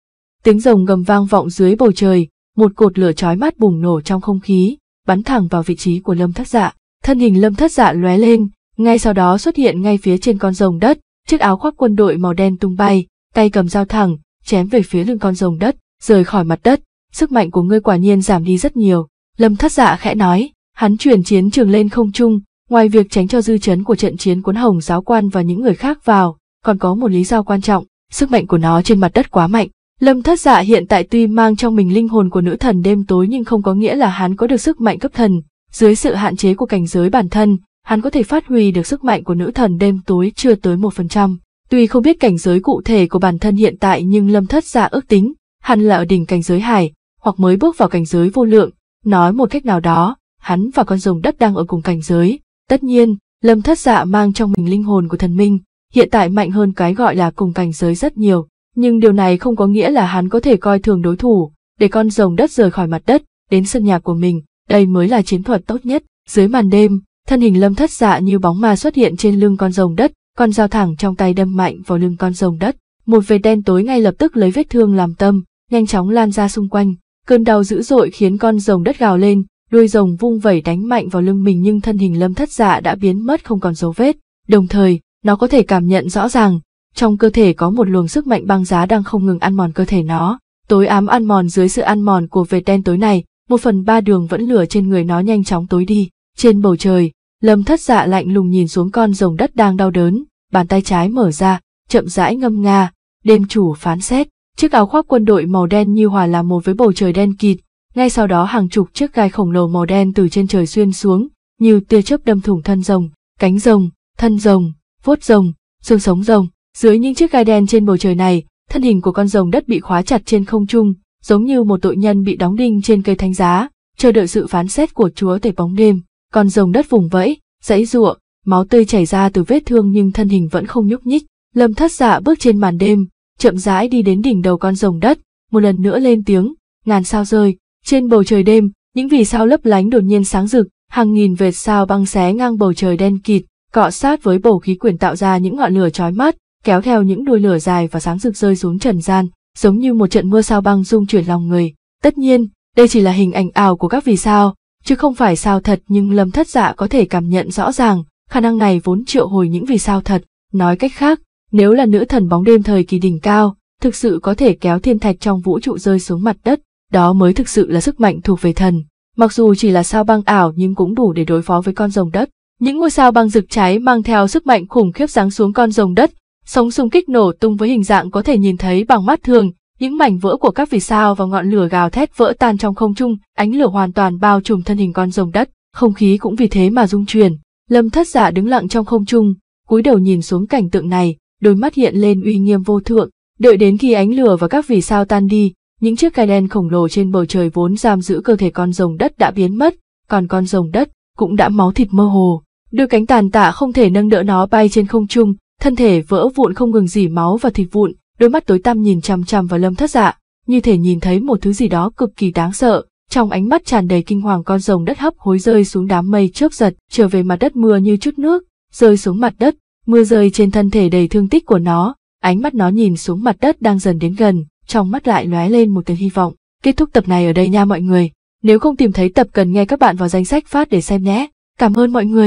Speaker 1: Tiếng rồng gầm vang vọng dưới bầu trời, một cột lửa chói mắt bùng nổ trong không khí, bắn thẳng vào vị trí của Lâm Thất Dạ. Thân hình Lâm Thất Dạ lóe lên, ngay sau đó xuất hiện ngay phía trên con rồng đất, chiếc áo khoác quân đội màu đen tung bay, tay cầm dao thẳng, chém về phía lưng con rồng đất, rời khỏi mặt đất sức mạnh của ngươi quả nhiên giảm đi rất nhiều. Lâm thất dạ khẽ nói, hắn chuyển chiến trường lên không trung, ngoài việc tránh cho dư chấn của trận chiến cuốn hồng giáo quan và những người khác vào, còn có một lý do quan trọng, sức mạnh của nó trên mặt đất quá mạnh. Lâm thất dạ hiện tại tuy mang trong mình linh hồn của nữ thần đêm tối nhưng không có nghĩa là hắn có được sức mạnh cấp thần, dưới sự hạn chế của cảnh giới bản thân, hắn có thể phát huy được sức mạnh của nữ thần đêm tối chưa tới một phần trăm. Tuy không biết cảnh giới cụ thể của bản thân hiện tại nhưng Lâm Thất Dạ ước tính, hắn là ở đỉnh cảnh giới hải, hoặc mới bước vào cảnh giới vô lượng, nói một cách nào đó, hắn và con rồng đất đang ở cùng cảnh giới. Tất nhiên, Lâm Thất Dạ mang trong mình linh hồn của thần minh, hiện tại mạnh hơn cái gọi là cùng cảnh giới rất nhiều, nhưng điều này không có nghĩa là hắn có thể coi thường đối thủ, để con rồng đất rời khỏi mặt đất, đến sân nhà của mình, đây mới là chiến thuật tốt nhất. Dưới màn đêm, thân hình Lâm Thất Dạ như bóng ma xuất hiện trên lưng con rồng đất, con dao thẳng trong tay đâm mạnh vào lưng con rồng đất, một vệt đen tối ngay lập tức lấy vết thương làm tâm, nhanh chóng lan ra xung quanh, cơn đau dữ dội khiến con rồng đất gào lên, đuôi rồng vung vẩy đánh mạnh vào lưng mình nhưng thân hình lâm thất dạ đã biến mất không còn dấu vết, đồng thời, nó có thể cảm nhận rõ ràng, trong cơ thể có một luồng sức mạnh băng giá đang không ngừng ăn mòn cơ thể nó, tối ám ăn mòn dưới sự ăn mòn của vệt đen tối này, một phần ba đường vẫn lửa trên người nó nhanh chóng tối đi, trên bầu trời, lâm thất dạ lạnh lùng nhìn xuống con rồng đất đang đau đớn, bàn tay trái mở ra, chậm rãi ngâm nga, đêm chủ phán xét, Chiếc áo khoác quân đội màu đen như hòa làm một với bầu trời đen kịt, ngay sau đó hàng chục chiếc gai khổng lồ màu đen từ trên trời xuyên xuống, như tia chớp đâm thủng thân rồng, cánh rồng, thân rồng, vuốt rồng, xương sống rồng. Dưới những chiếc gai đen trên bầu trời này, thân hình của con rồng đất bị khóa chặt trên không trung, giống như một tội nhân bị đóng đinh trên cây thánh giá, chờ đợi sự phán xét của chúa tể bóng đêm. Con rồng đất vùng vẫy, dãy giụa, máu tươi chảy ra từ vết thương nhưng thân hình vẫn không nhúc nhích. Lâm Thất Dạ bước trên màn đêm, chậm rãi đi đến đỉnh đầu con rồng đất, một lần nữa lên tiếng, ngàn sao rơi, trên bầu trời đêm, những vì sao lấp lánh đột nhiên sáng rực, hàng nghìn vệt sao băng xé ngang bầu trời đen kịt, cọ sát với bầu khí quyển tạo ra những ngọn lửa chói mắt, kéo theo những đuôi lửa dài và sáng rực rơi xuống trần gian, giống như một trận mưa sao băng rung chuyển lòng người. Tất nhiên, đây chỉ là hình ảnh ảo của các vì sao, chứ không phải sao thật nhưng Lâm Thất Dạ có thể cảm nhận rõ ràng, khả năng này vốn triệu hồi những vì sao thật, nói cách khác, nếu là nữ thần bóng đêm thời kỳ đỉnh cao, thực sự có thể kéo thiên thạch trong vũ trụ rơi xuống mặt đất, đó mới thực sự là sức mạnh thuộc về thần. Mặc dù chỉ là sao băng ảo nhưng cũng đủ để đối phó với con rồng đất. Những ngôi sao băng rực cháy mang theo sức mạnh khủng khiếp giáng xuống con rồng đất, sóng xung kích nổ tung với hình dạng có thể nhìn thấy bằng mắt thường, những mảnh vỡ của các vì sao và ngọn lửa gào thét vỡ tan trong không trung, ánh lửa hoàn toàn bao trùm thân hình con rồng đất, không khí cũng vì thế mà rung chuyển. Lâm Thất Dạ đứng lặng trong không trung, cúi đầu nhìn xuống cảnh tượng này, đôi mắt hiện lên uy nghiêm vô thượng, đợi đến khi ánh lửa và các vì sao tan đi, những chiếc cây đen khổng lồ trên bầu trời vốn giam giữ cơ thể con rồng đất đã biến mất, còn con rồng đất cũng đã máu thịt mơ hồ. Đôi cánh tàn tạ không thể nâng đỡ nó bay trên không trung, thân thể vỡ vụn không ngừng dỉ máu và thịt vụn, đôi mắt tối tăm nhìn chằm chằm vào lâm thất dạ, như thể nhìn thấy một thứ gì đó cực kỳ đáng sợ. Trong ánh mắt tràn đầy kinh hoàng con rồng đất hấp hối rơi xuống đám mây chớp giật, trở về mặt đất mưa như chút nước, rơi xuống mặt đất, Mưa rơi trên thân thể đầy thương tích của nó, ánh mắt nó nhìn xuống mặt đất đang dần đến gần, trong mắt lại lóe lên một tia hy vọng. Kết thúc tập này ở đây nha mọi người. Nếu không tìm thấy tập cần nghe các bạn vào danh sách phát để xem nhé. Cảm ơn mọi người.